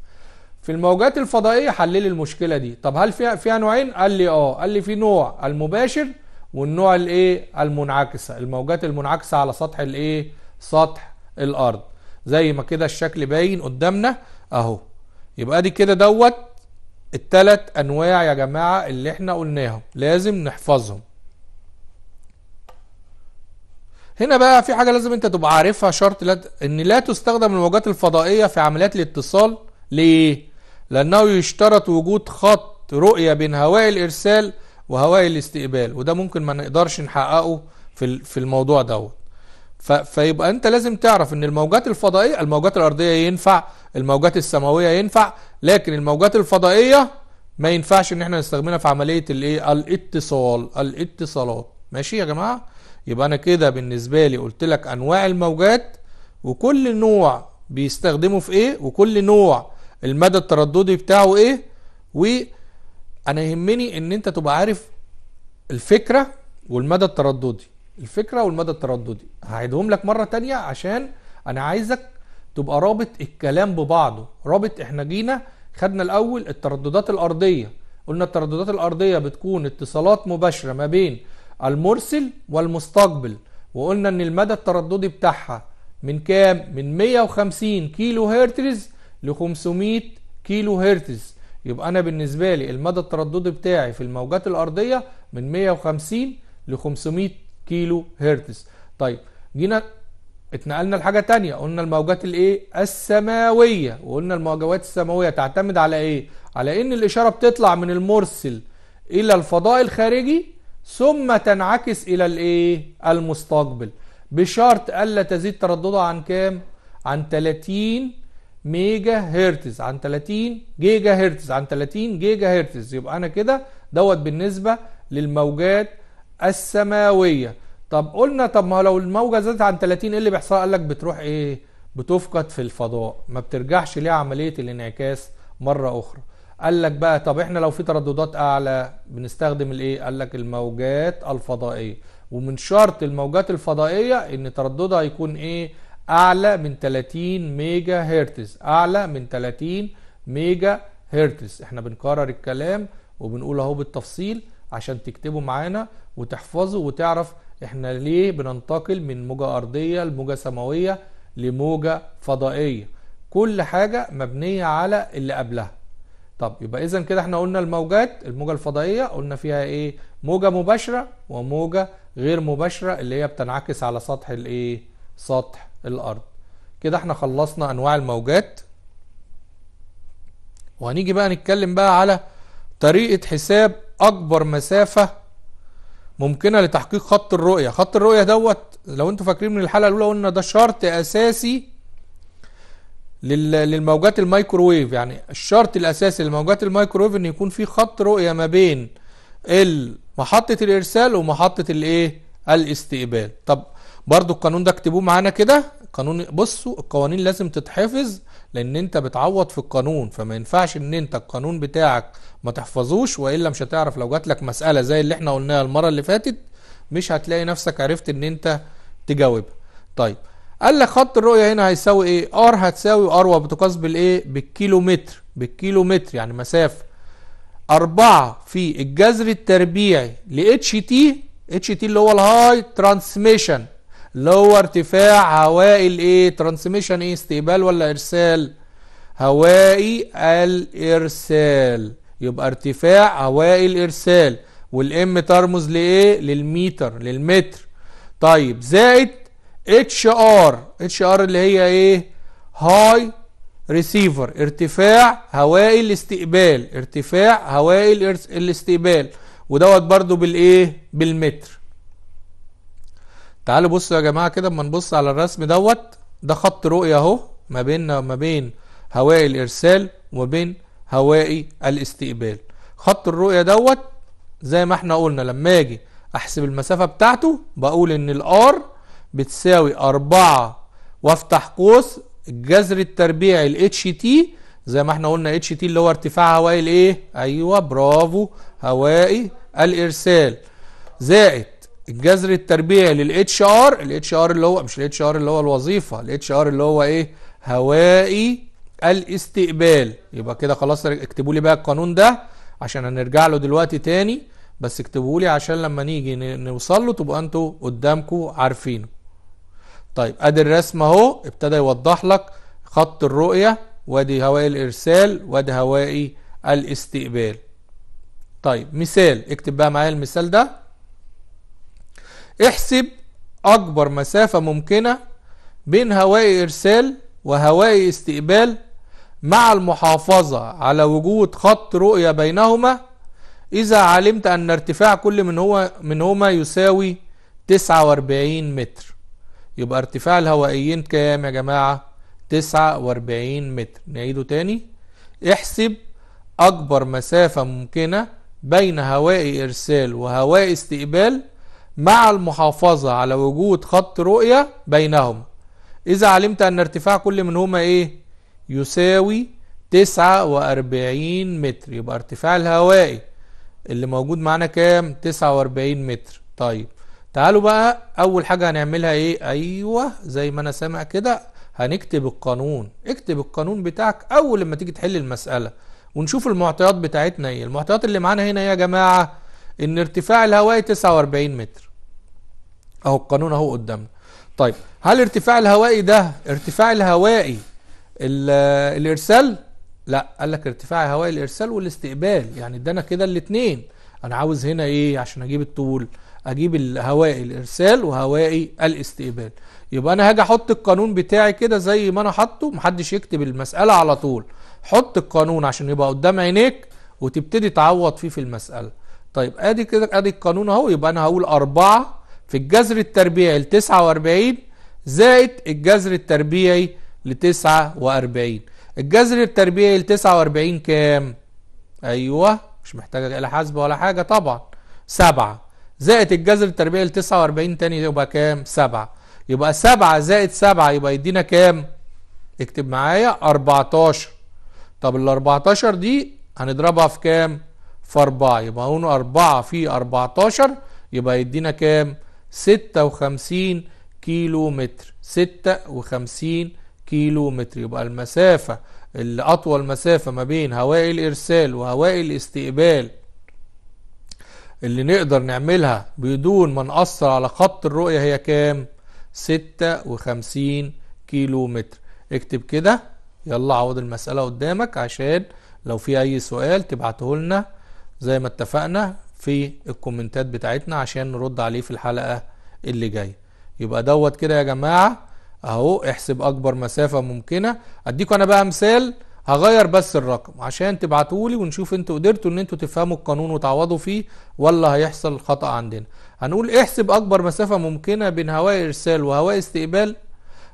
Speaker 1: في الموجات الفضائيه حلل المشكله دي طب هل فيها فيها نوعين قال لي اه قال لي في نوع المباشر والنوع الايه المنعكسه الموجات المنعكسه على سطح الايه سطح الارض زي ما كده الشكل باين قدامنا اهو يبقى دي كده دوت التلات انواع يا جماعه اللي احنا قلناهم لازم نحفظهم هنا بقى في حاجه لازم انت تبقى عارفها شرط لا ان لا تستخدم الموجات الفضائيه في عمليات الاتصال ليه لانه يشترط وجود خط رؤيه بين هواء الارسال وهواء الاستقبال وده ممكن ما نقدرش نحققه في في الموضوع دوت فيبقى انت لازم تعرف ان الموجات الفضائيه الموجات الارضيه ينفع الموجات السماويه ينفع لكن الموجات الفضائيه ما ينفعش ان احنا نستخدمها في عمليه الايه الاتصال الاتصالات ماشي يا جماعه يبقى انا كده بالنسبه لي قلت لك انواع الموجات وكل نوع بيستخدمه في ايه وكل نوع المدى الترددي بتاعه ايه وانا يهمني ان انت تبقى عارف الفكره والمدى الترددي الفكره والمدى الترددي هعيدهم لك مره تانية عشان انا عايزك تبقى رابط الكلام ببعضه رابط احنا جينا خدنا الاول الترددات الارضيه قلنا الترددات الارضيه بتكون اتصالات مباشره ما بين المرسل والمستقبل وقلنا ان المدى الترددي بتاعها من كام من 150 كيلو هرتز ل 500 كيلو هرتز يبقى انا بالنسبه لي المدى الترددي بتاعي في الموجات الارضيه من 150 ل 500 كيلو هرتز طيب جينا اتنقلنا لحاجة تانية قلنا الموجات الايه السماوية وقلنا الموجات السماوية تعتمد على ايه على ان الاشارة بتطلع من المرسل الى الفضاء الخارجي ثم تنعكس الى الايه المستقبل بشرط الا تزيد ترددها عن كام عن 30 ميجا هرتز عن 30 جيجا هرتز عن 30 جيجا هرتز يبقى انا كده دوت بالنسبة للموجات السماويه طب قلنا طب ما لو الموجه زادت عن 30 ايه اللي بيحصل قال لك بتروح ايه بتفقد في الفضاء ما بترجعش ليها عمليه الانعكاس مره اخرى قال لك بقى طب احنا لو في ترددات اعلى بنستخدم الايه قال لك الموجات الفضائيه ومن شرط الموجات الفضائيه ان ترددها يكون ايه اعلى من 30 ميجا هرتز اعلى من 30 ميجا هرتز احنا بنكرر الكلام وبنقول اهو بالتفصيل عشان تكتبوا معانا وتحفظه وتعرف احنا ليه بننتقل من موجة أرضية لموجة سماوية لموجة فضائية كل حاجة مبنية على اللي قبلها طب يبقى إذا كده احنا قلنا الموجات الموجة الفضائية قلنا فيها إيه موجة مباشرة وموجة غير مباشرة اللي هي بتنعكس على سطح الإيه سطح الأرض كده احنا خلصنا أنواع الموجات وهنيجي بقى نتكلم بقى على طريقة حساب أكبر مسافة ممكنه لتحقيق خط الرؤيه خط الرؤيه دوت لو انتوا فاكرين من الحلقه الاولى قلنا ده شرط اساسي للموجات الميكروويف يعني الشرط الاساسي لموجات الميكروويف ان يكون في خط رؤيه ما بين محطه الارسال ومحطه الايه الاستقبال طب برضو القانون ده اكتبوه معانا كده قانون بصوا القوانين لازم تتحفظ لان انت بتعوض في القانون فما ينفعش ان انت القانون بتاعك ما تحفظوش والا مش هتعرف لو جات لك مساله زي اللي احنا قلناها المره اللي فاتت مش هتلاقي نفسك عرفت ان انت تجاوبها طيب قال لك خط الرؤيه هنا هيساوي ايه ار هتساوي ار وبتقاس بالايه بالكيلومتر بالكيلومتر يعني مسافه أربعة في الجذر التربيعي ل اتش تي اتش تي اللي هو الهاي ترانسميشن اللي هو ارتفاع هوائي الايه ترانسميشن ايه استقبال ولا ارسال هوائي الارسال يبقى ارتفاع هوائي الارسال والام ترمز لايه للميتر للمتر طيب زائد اتش ار اتش ار اللي هي ايه هاي ريسيفر ارتفاع هوائي الاستقبال ارتفاع هوائي الاستقبال ودوت برضو بالايه بالمتر تعالوا بصوا يا جماعه كده اما نبص على الرسم دوت ده خط رؤيه اهو ما بيننا وما بين هوائي الارسال وما بين هوائي الاستقبال خط الرؤيه دوت زي ما احنا قلنا لما اجي احسب المسافه بتاعته بقول ان الار بتساوي 4 وافتح قوس الجذر التربيعي الاتش تي زي ما احنا قلنا اتش تي اللي هو ارتفاع هوائي الايه ايوه برافو هوائي الارسال زائد الجذر التربيعي للاتش ار الاتش ار اللي هو مش الاتش ار اللي هو الوظيفه الاتش ار اللي هو ايه هوائي الاستقبال يبقى كده خلاص اكتبوا لي بقى القانون ده عشان هنرجع له دلوقتي تاني بس اكتبوا لي عشان لما نيجي نوصل له تبقوا انتوا قدامكم عارفينه طيب ادي الرسمه اهو ابتدى يوضح لك خط الرؤيه وادي هوائي الارسال وادي هوائي الاستقبال طيب مثال اكتب بقى معايا المثال ده احسب أكبر مسافة ممكنة بين هواء إرسال وهواء استقبال مع المحافظة على وجود خط رؤية بينهما إذا علمت أن ارتفاع كل من هو منهما يساوي 49 متر يبقى ارتفاع الهوائيين كام يا جماعة 49 متر نعيده تاني احسب أكبر مسافة ممكنة بين هواء إرسال وهواء استقبال مع المحافظة على وجود خط رؤية بينهم إذا علمت أن ارتفاع كل منهما إيه يساوي 49 متر يبقى ارتفاع الهوائي اللي موجود معانا كام 49 متر طيب تعالوا بقى أول حاجة هنعملها إيه أيوه زي ما أنا سامع كده هنكتب القانون اكتب القانون بتاعك أول لما تيجي تحل المسألة ونشوف المعطيات بتاعتنا إيه المعطيات اللي معانا هنا يا جماعة إن ارتفاع الهوائي 49 متر اهو القانون اهو قدامنا طيب هل ارتفاع الهوائي ده ارتفاع الهوائي الارسال لا قال لك ارتفاع هوائي الارسال والاستقبال يعني ادانا كده الاثنين انا عاوز هنا ايه عشان اجيب الطول اجيب الهوائي الارسال وهوائي الاستقبال يبقى انا هاجي احط القانون بتاعي كده زي ما انا حاطه محدش يكتب المساله على طول حط القانون عشان يبقى قدام عينيك وتبتدي تعوض فيه في المساله طيب ادي كده ادي القانون اهو يبقى انا هقول 4 في الجذر التربيعي ل 49 زائد الجذر التربيعي ل 49 الجذر التربيعي ل 49 كام؟ ايوه مش محتاجه الى حاسبة ولا حاجة طبعا 7 زائد الجذر التربيعي ل 49 تاني يبقى كام؟ 7 يبقى 7 زائد 7 يبقى يدينا كام؟ اكتب معايا 14 طب ال 14 دي هنضربها في كام؟ في 4 يبقى هون 4 في 14 يبقى يدينا كام؟ 56 كيلو متر 56 كيلو متر يبقى المسافة اللي أطول مسافة ما بين هواء الإرسال وهواء الاستقبال اللي نقدر نعملها بدون ما نأثر على خط الرؤية هي كام؟ 56 كيلو متر اكتب كده يلا عوض المسألة قدامك عشان لو في أي سؤال تبعته لنا زي ما اتفقنا في الكومنتات بتاعتنا عشان نرد عليه في الحلقة اللي جاية يبقى دوت كده يا جماعة اهو احسب اكبر مسافة ممكنة اديكم انا بقى مثال هغير بس الرقم عشان تبعتولي ونشوف انتوا قدرتوا ان انتوا تفهموا القانون وتعوضوا فيه ولا هيحصل خطأ عندنا هنقول احسب اكبر مسافة ممكنة بين هواء ارسال وهواء استقبال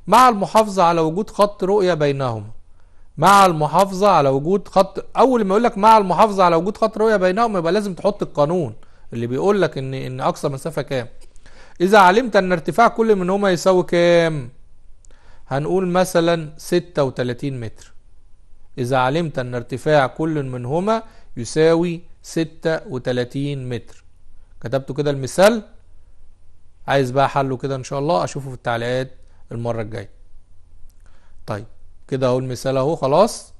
Speaker 1: مع المحافظة على وجود خط رؤية بينهما مع المحافظه على وجود خط اول ما يقول لك مع المحافظه على وجود خط رؤيه بينهم يبقى لازم تحط القانون اللي بيقول لك ان ان اقصى مسافه كام اذا علمت ان ارتفاع كل منهما يساوي كام هنقول مثلا 36 متر اذا علمت ان ارتفاع كل منهما يساوي 36 متر كتبته كده المثال عايز بقى حله كده ان شاء الله اشوفه في التعليقات المره الجايه طيب كده اهو المثال اهو خلاص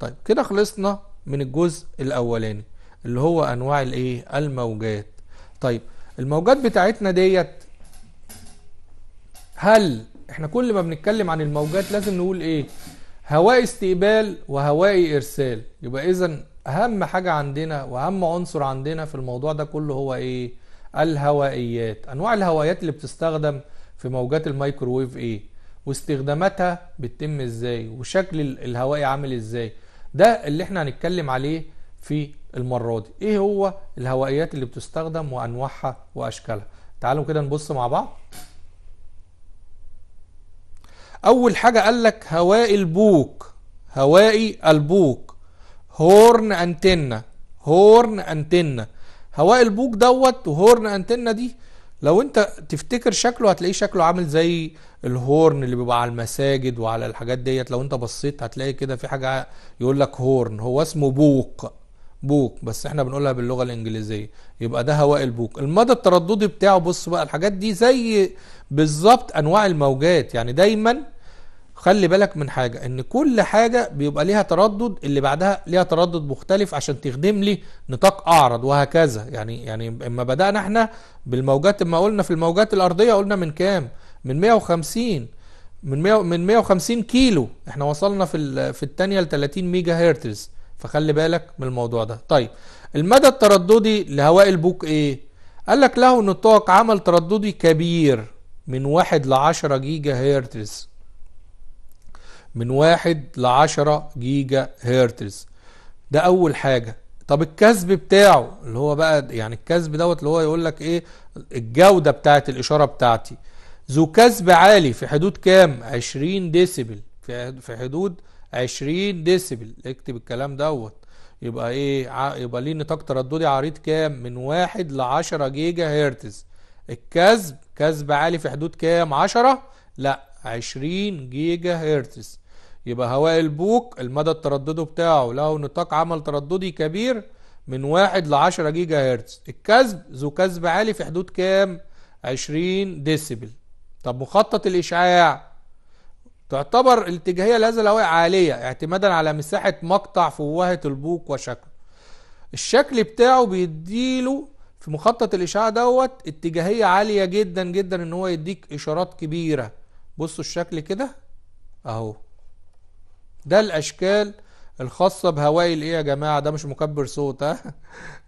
Speaker 1: طيب كده خلصنا من الجزء الاولاني اللي هو انواع الايه الموجات طيب الموجات بتاعتنا ديت هل احنا كل ما بنتكلم عن الموجات لازم نقول ايه هواء استقبال وهوائي ارسال يبقى اذا اهم حاجه عندنا واهم عنصر عندنا في الموضوع ده كله هو ايه الهوائيات انواع الهوايات اللي بتستخدم في موجات الميكروويف ايه واستخداماتها بتتم ازاي وشكل الهوائي عامل ازاي ده اللي احنا هنتكلم عليه في المرة دي ايه هو الهوائيات اللي بتستخدم وانواعها واشكالها تعالوا كده نبص مع بعض اول حاجة قال لك هوائي البوك هوائي البوك هورن انتنا هورن انتنا هواء البوك دوت وهورن انتنا دي لو انت تفتكر شكله هتلاقيه شكله عامل زي الهورن اللي بيبقى على المساجد وعلى الحاجات ديت لو انت بصيت هتلاقي كده في حاجه يقول لك هورن هو اسمه بوق بوك بس احنا بنقولها باللغه الانجليزيه يبقى ده هواء البوك المدى الترددي بتاعه بص بقى الحاجات دي زي بالظبط انواع الموجات يعني دايما خلي بالك من حاجة ان كل حاجة بيبقى ليها تردد اللي بعدها ليها تردد مختلف عشان تخدم لي نطاق اعرض وهكذا يعني يعني اما بدأنا احنا بالموجات اما قلنا في الموجات الارضية قلنا من كام من 150 من 100 من 150 كيلو احنا وصلنا في في الثانيه ل 30 ميجا هرتز فخلي بالك من الموضوع ده طيب المدى الترددي لهواء البوك ايه قال لك له نطاق عمل ترددي كبير من 1 ل 10 جيجا هرتز من واحد لعشرة جيجا هرتز ده اول حاجة طب الكذب بتاعه اللي هو بقى يعني الكذب دوت اللي هو يقول لك ايه الجودة بتاعت الاشارة بتاعتي ذو كذب عالي في حدود كام 20 ديسيبل في حدود 20 ديسيبل اكتب الكلام دوت يبقى ايه يبقى ليه نطاق ترددي عريض كام من 1 ل 10 جيجا هرتز الكذب كذب عالي في حدود كام 10 لا 20 جيجا هرتز يبقى هواء البوك المدى التردده بتاعه له نطاق عمل ترددي كبير من واحد لعشرة جيجا هرتز الكذب ذو كذب عالي في حدود كام عشرين ديسيبل طب مخطط الإشعاع تعتبر الاتجاهية لهذا الهواء عالية اعتمادا على مساحة مقطع فوهة البوق وشكله الشكل بتاعه بيديله في مخطط الإشعاع دوت اتجاهية عالية جدا جدا ان هو يديك إشارات كبيرة بصوا الشكل كده اهو ده الاشكال الخاصة بهوائل ايه يا جماعة ده مش مكبر صوت ها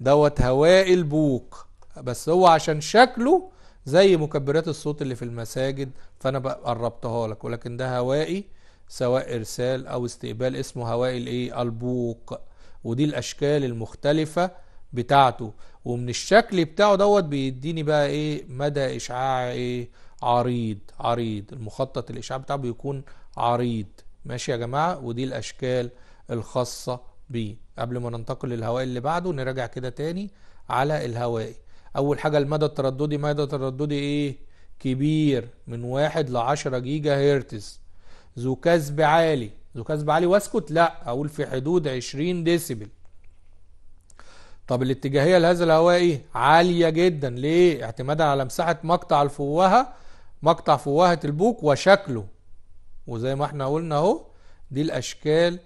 Speaker 1: دوت هوائل بوق بس هو عشان شكله زي مكبرات الصوت اللي في المساجد فانا قربتها لك ولكن ده هوائي سواء ارسال او استقبال اسمه هوائي الايه البوق ودي الاشكال المختلفة بتاعته ومن الشكل بتاعه دوت بيديني بقى ايه مدى اشعاع ايه عريض عريض المخطط الاشعاع بتاعه بيكون عريض ماشي يا جماعة ودي الأشكال الخاصة بيه قبل ما ننتقل للهوائي اللي بعده نراجع كده تاني على الهوائي أول حاجة المدى الترددي مدى الترددي إيه؟ كبير من واحد لعشرة جيجا هرتز ذو كذب عالي ذو كذب عالي واسكت لا أقول في حدود عشرين ديسيبل طب الاتجاهية لهذا الهوائي عالية جدا ليه؟ اعتمادا على مساحة مقطع الفوهة مقطع فوهة البوك وشكله وزي ما احنا قلنا اهو دي الاشكال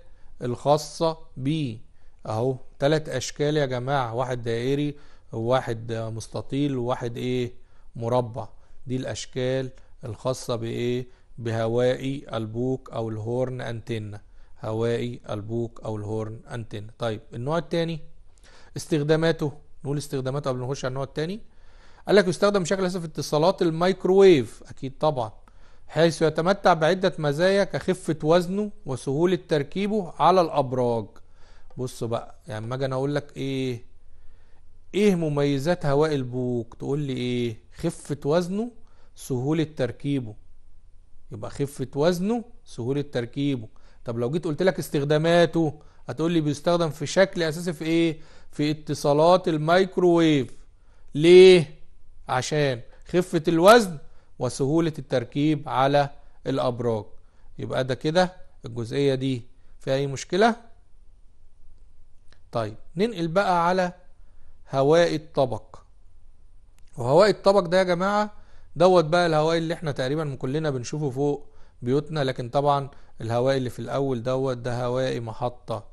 Speaker 1: الخاصة بيه اهو تلات اشكال يا جماعة واحد دائري وواحد مستطيل وواحد ايه مربع دي الاشكال الخاصة بايه بهوائي البوك او الهورن انتنة هوائي البوك او الهورن انتنة طيب النوع التاني استخداماته نقول استخداماته قبل ما نخش على النوع التاني قال لك يستخدم بشكل اساسي في اتصالات الميكروويف اكيد طبعا حيث يتمتع بعدة مزايا كخفة وزنه وسهولة تركيبه على الأبراج بص بقى يعني ما اجي انا اقول لك ايه ايه مميزات هواء البوك تقول لي ايه خفة وزنه سهولة تركيبه يبقى خفة وزنه سهولة تركيبه طب لو جيت قلت لك استخداماته هتقول لي بيستخدم في شكل اساسي في ايه في اتصالات الميكروويف ليه عشان خفة الوزن وسهولة التركيب على الأبراج يبقى ده كده الجزئية دي فيها أي مشكلة طيب ننقل بقى على هواء الطبق وهواء الطبق ده يا جماعة دوت بقى الهواء اللي احنا تقريبا كلنا بنشوفه فوق بيوتنا لكن طبعا الهواء اللي في الأول دوت ده هواء محطة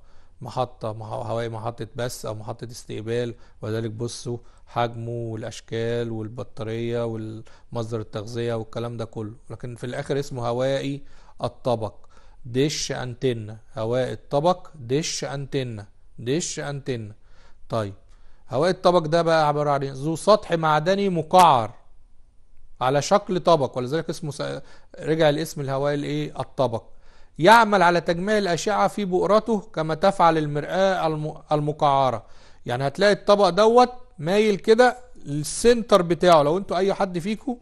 Speaker 1: محطة هواء محطة بس أو محطة استقبال وذلك بصوا حجمه والاشكال والبطاريه والمصدر التغذيه والكلام ده كله لكن في الاخر اسمه هوائي الطبق دش انتنا هواء الطبق دش انتنا دش انتنا طيب هواء الطبق ده بقى عباره عن إيه؟ ذو سطح معدني مقعر على شكل طبق ولذلك اسمه س... رجع الاسم الهواء الايه الطبق يعمل على تجميع الاشعه في بؤرته كما تفعل المراه الم... المقعره يعني هتلاقي الطبق دوت مايل كده السنتر بتاعه لو انتوا اي حد فيكم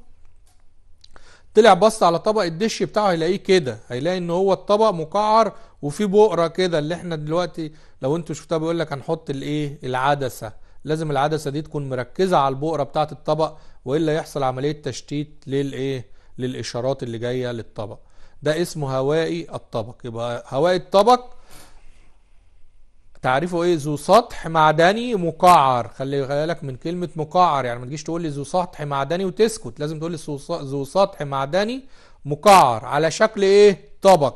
Speaker 1: طلع بص على طبق الدش بتاعه هيلاقيه كده هيلاقي ان هو الطبق مقعر وفيه بقره كده اللي احنا دلوقتي لو انتوا شفتها بيقول لك هنحط الايه العدسه لازم العدسه دي تكون مركزه على البقره بتاعه الطبق والا يحصل عمليه تشتيت للايه للاشارات اللي جايه للطبق ده اسمه هوائي الطبق يبقى هوائي الطبق تعريفه ايه ذو سطح معدني مقعر خلي بالك من كلمه مقعر يعني ما تجيش تقول لي ذو سطح معدني وتسكت لازم تقول لي ذو سطح معدني مقعر على شكل ايه طبق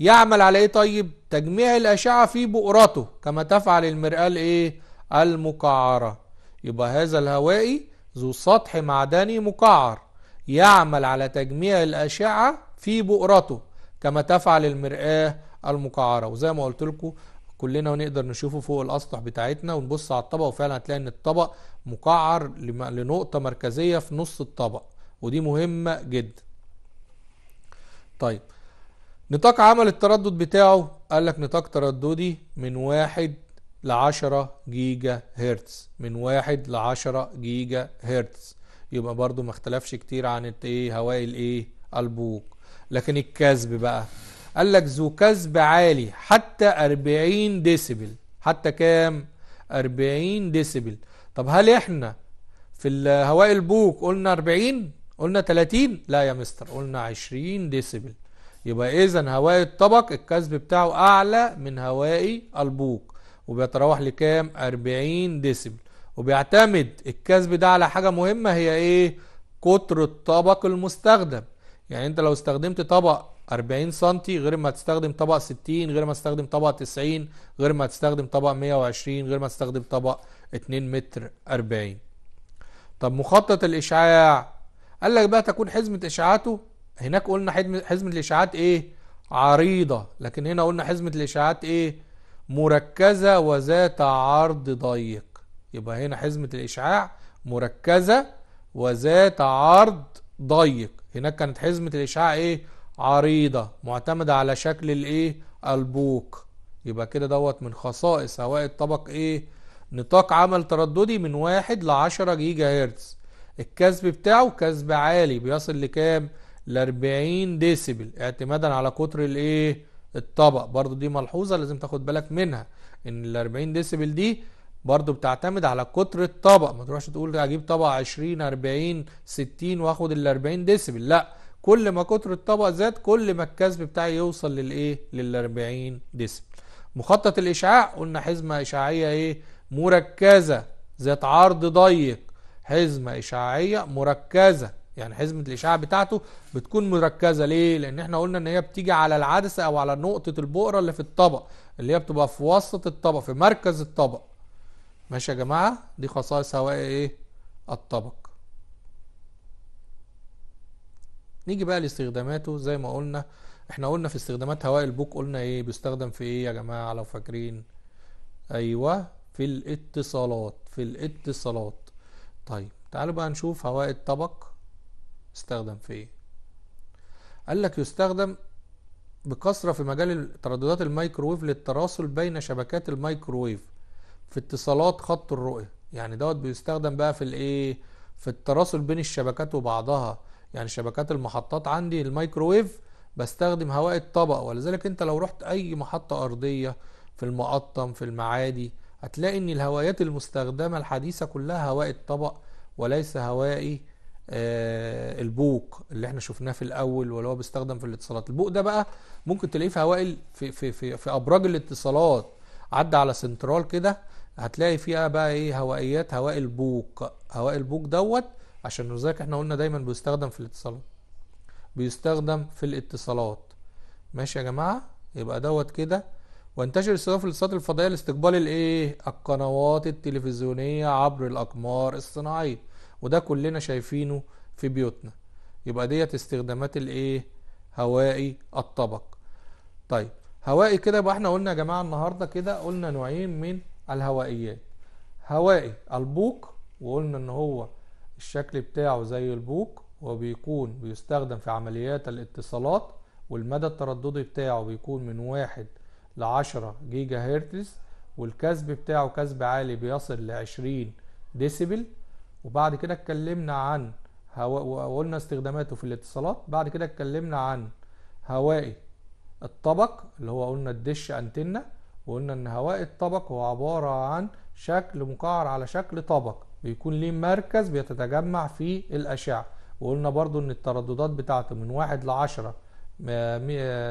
Speaker 1: يعمل على ايه طيب تجميع الاشعه في بؤرته كما تفعل المراه الايه المقعره يبقى هذا الهوائي ذو سطح معدني مقعر يعمل على تجميع الاشعه في بؤرته كما تفعل المراه المقعره وزي ما قلت لكم كلنا ونقدر نشوفه فوق الاسطح بتاعتنا ونبص على الطبق وفعلا هتلاقي ان الطبق مقعر لنقطه مركزيه في نص الطبق ودي مهمه جدا طيب نطاق عمل التردد بتاعه قال لك نطاق ترددي من واحد لعشرة جيجا هرتز من واحد لعشرة جيجا هرتز يبقى برضو ما اختلفش كتير عن ايه هوائي الايه البوق لكن الكذب بقى قال لك ذو كذب عالي حتى 40 ديسيبل حتى كام 40 ديسيبل طب هل احنا في الهواء البوك قلنا 40 قلنا 30 لا يا مستر قلنا 20 ديسيبل يبقى اذا هواء الطبق الكذب بتاعه اعلى من هواء البوق وبيتراوح لكام 40 ديسيبل وبيعتمد الكذب ده على حاجه مهمه هي ايه قطر الطبق المستخدم يعني انت لو استخدمت طبق 40 سم غير ما تستخدم طبق 60 غير ما تستخدم طبق 90 غير ما تستخدم طبق 120 غير ما تستخدم طبق 2 متر 40 طب مخطط الإشعاع قال لك بقى تكون حزمة اشعاعاته هناك قلنا حزمة الإشعاعات إيه عريضة لكن هنا قلنا حزمة الإشعاعات إيه مركزة وذات عرض ضيق يبقى هنا حزمة الإشعاع مركزة وذات عرض ضيق هناك كانت حزمة الإشعاع إيه عريضة معتمدة على شكل الايه البوق يبقى كده دوت من خصائص هواء الطبق ايه نطاق عمل ترددي من واحد لعشرة جيجا هرتز الكسب بتاعه كسب عالي بيصل لكام لأربعين ديسيبل اعتمادا على قطر الايه الطبق برضو دي ملحوظة لازم تاخد بالك منها ان الأربعين ديسيبل دي برضو بتعتمد على قطر الطبق ما تروحش تقول اجيب طبق عشرين أربعين ستين واخد الأربعين ديسيبل لا كل ما كتر الطبق زاد كل ما الكذب بتاعي يوصل للايه لل 40 ديسم مخطط الاشعاع قلنا حزمه اشعاعيه ايه مركزه ذات عرض ضيق حزمه اشعاعيه مركزه يعني حزمه الاشعاع بتاعته بتكون مركزه ليه لان احنا قلنا ان هي بتيجي على العدسه او على نقطه البؤره اللي في الطبق اللي هي بتبقى في وسط الطبق في مركز الطبق ماشي يا جماعه دي خصائص هواء ايه الطبق نيجي بقى لاستخداماته زي ما قلنا احنا قلنا في استخدامات هواء البوك قلنا ايه بيستخدم في ايه يا جماعة لو فاكرين ايوه في الاتصالات في الاتصالات طيب تعالوا بقى نشوف هواء الطبق استخدم في ايه قال لك يستخدم بكثرة في مجال ترددات الميكروويف للتراسل بين شبكات الميكروويف في اتصالات خط الرؤية يعني دوت بيستخدم بقى في الايه في التراسل بين الشبكات وبعضها يعني شبكات المحطات عندي الميكروويف بستخدم هواء الطبق ولذلك انت لو رحت اي محطة ارضية في المقطم في المعادي هتلاقي ان الهوايات المستخدمة الحديثة كلها هواء الطبق وليس هوائي آه، البوق اللي احنا شفناه في الاول واللي هو بيستخدم في الاتصالات البوق ده بقى ممكن تلاقيه في هواء في, في, في, في ابراج الاتصالات عدى على سنترال كده هتلاقي فيها بقى ايه هوائيات هواء البوق هواء البوق دوت عشان لذلك احنا قلنا دايما بيستخدم في الاتصالات بيستخدم في الاتصالات ماشي يا جماعه يبقى دوت كده وانتشر استخدام في الاتصالات الفضائيه لاستقبال الايه القنوات التلفزيونيه عبر الاقمار الصناعيه وده كلنا شايفينه في بيوتنا يبقى ديت استخدامات الايه هوائي الطبق طيب هوائي كده يبقى احنا قلنا يا جماعه النهارده كده قلنا نوعين من الهوائيات هوائي البوق وقلنا ان هو الشكل بتاعه زي البوق وبيكون بيستخدم في عمليات الاتصالات والمدى الترددي بتاعه بيكون من واحد لعشرة جيجا هرتز والكسب بتاعه كسب عالي بيصل لعشرين ديسيبل وبعد كده اتكلمنا عن هواء وقلنا استخداماته في الاتصالات بعد كده اتكلمنا عن هوائي الطبق اللي هو قلنا الدش انتنه وقلنا ان هواء الطبق هو عباره عن شكل مقعر على شكل طبق بيكون ليه مركز بيتجمع فيه الأشعة وقلنا برضو ان الترددات بتاعته من واحد لعشرة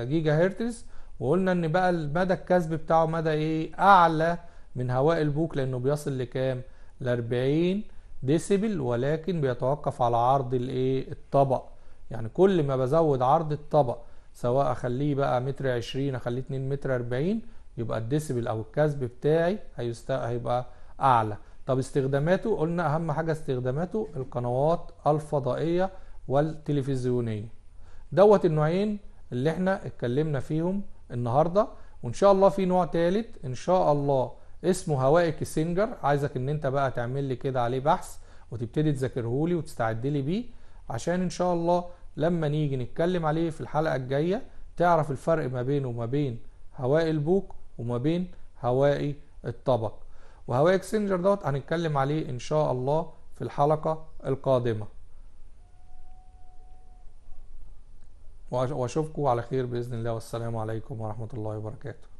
Speaker 1: جيجا هرتز وقلنا ان بقى المدى الكسب بتاعه مدى ايه اعلى من هواء البوك لانه بيصل لكام ل 40 ديسيبل ولكن بيتوقف على عرض الايه الطبق يعني كل ما بزود عرض الطبق سواء اخليه بقى متر 20 اخليه 2 متر 40 يبقى الديسيبل او الكسب بتاعي هيست... هيبقى اعلى طب استخداماته قلنا اهم حاجه استخداماته القنوات الفضائيه والتلفزيونيه دوت النوعين اللي احنا اتكلمنا فيهم النهارده وان شاء الله في نوع ثالث ان شاء الله اسمه هوائي كيسنجر عايزك ان انت بقى تعمل لي كده عليه بحث وتبتدي تذاكره لي وتستعد لي بيه عشان ان شاء الله لما نيجي نتكلم عليه في الحلقه الجايه تعرف الفرق ما بينه وما بين هوائي البوق وما بين هوائي الطبق وهواء اكسنجر دوت هنتكلم عليه ان شاء الله في الحلقه القادمه واشوفكم على خير باذن الله والسلام عليكم ورحمه الله وبركاته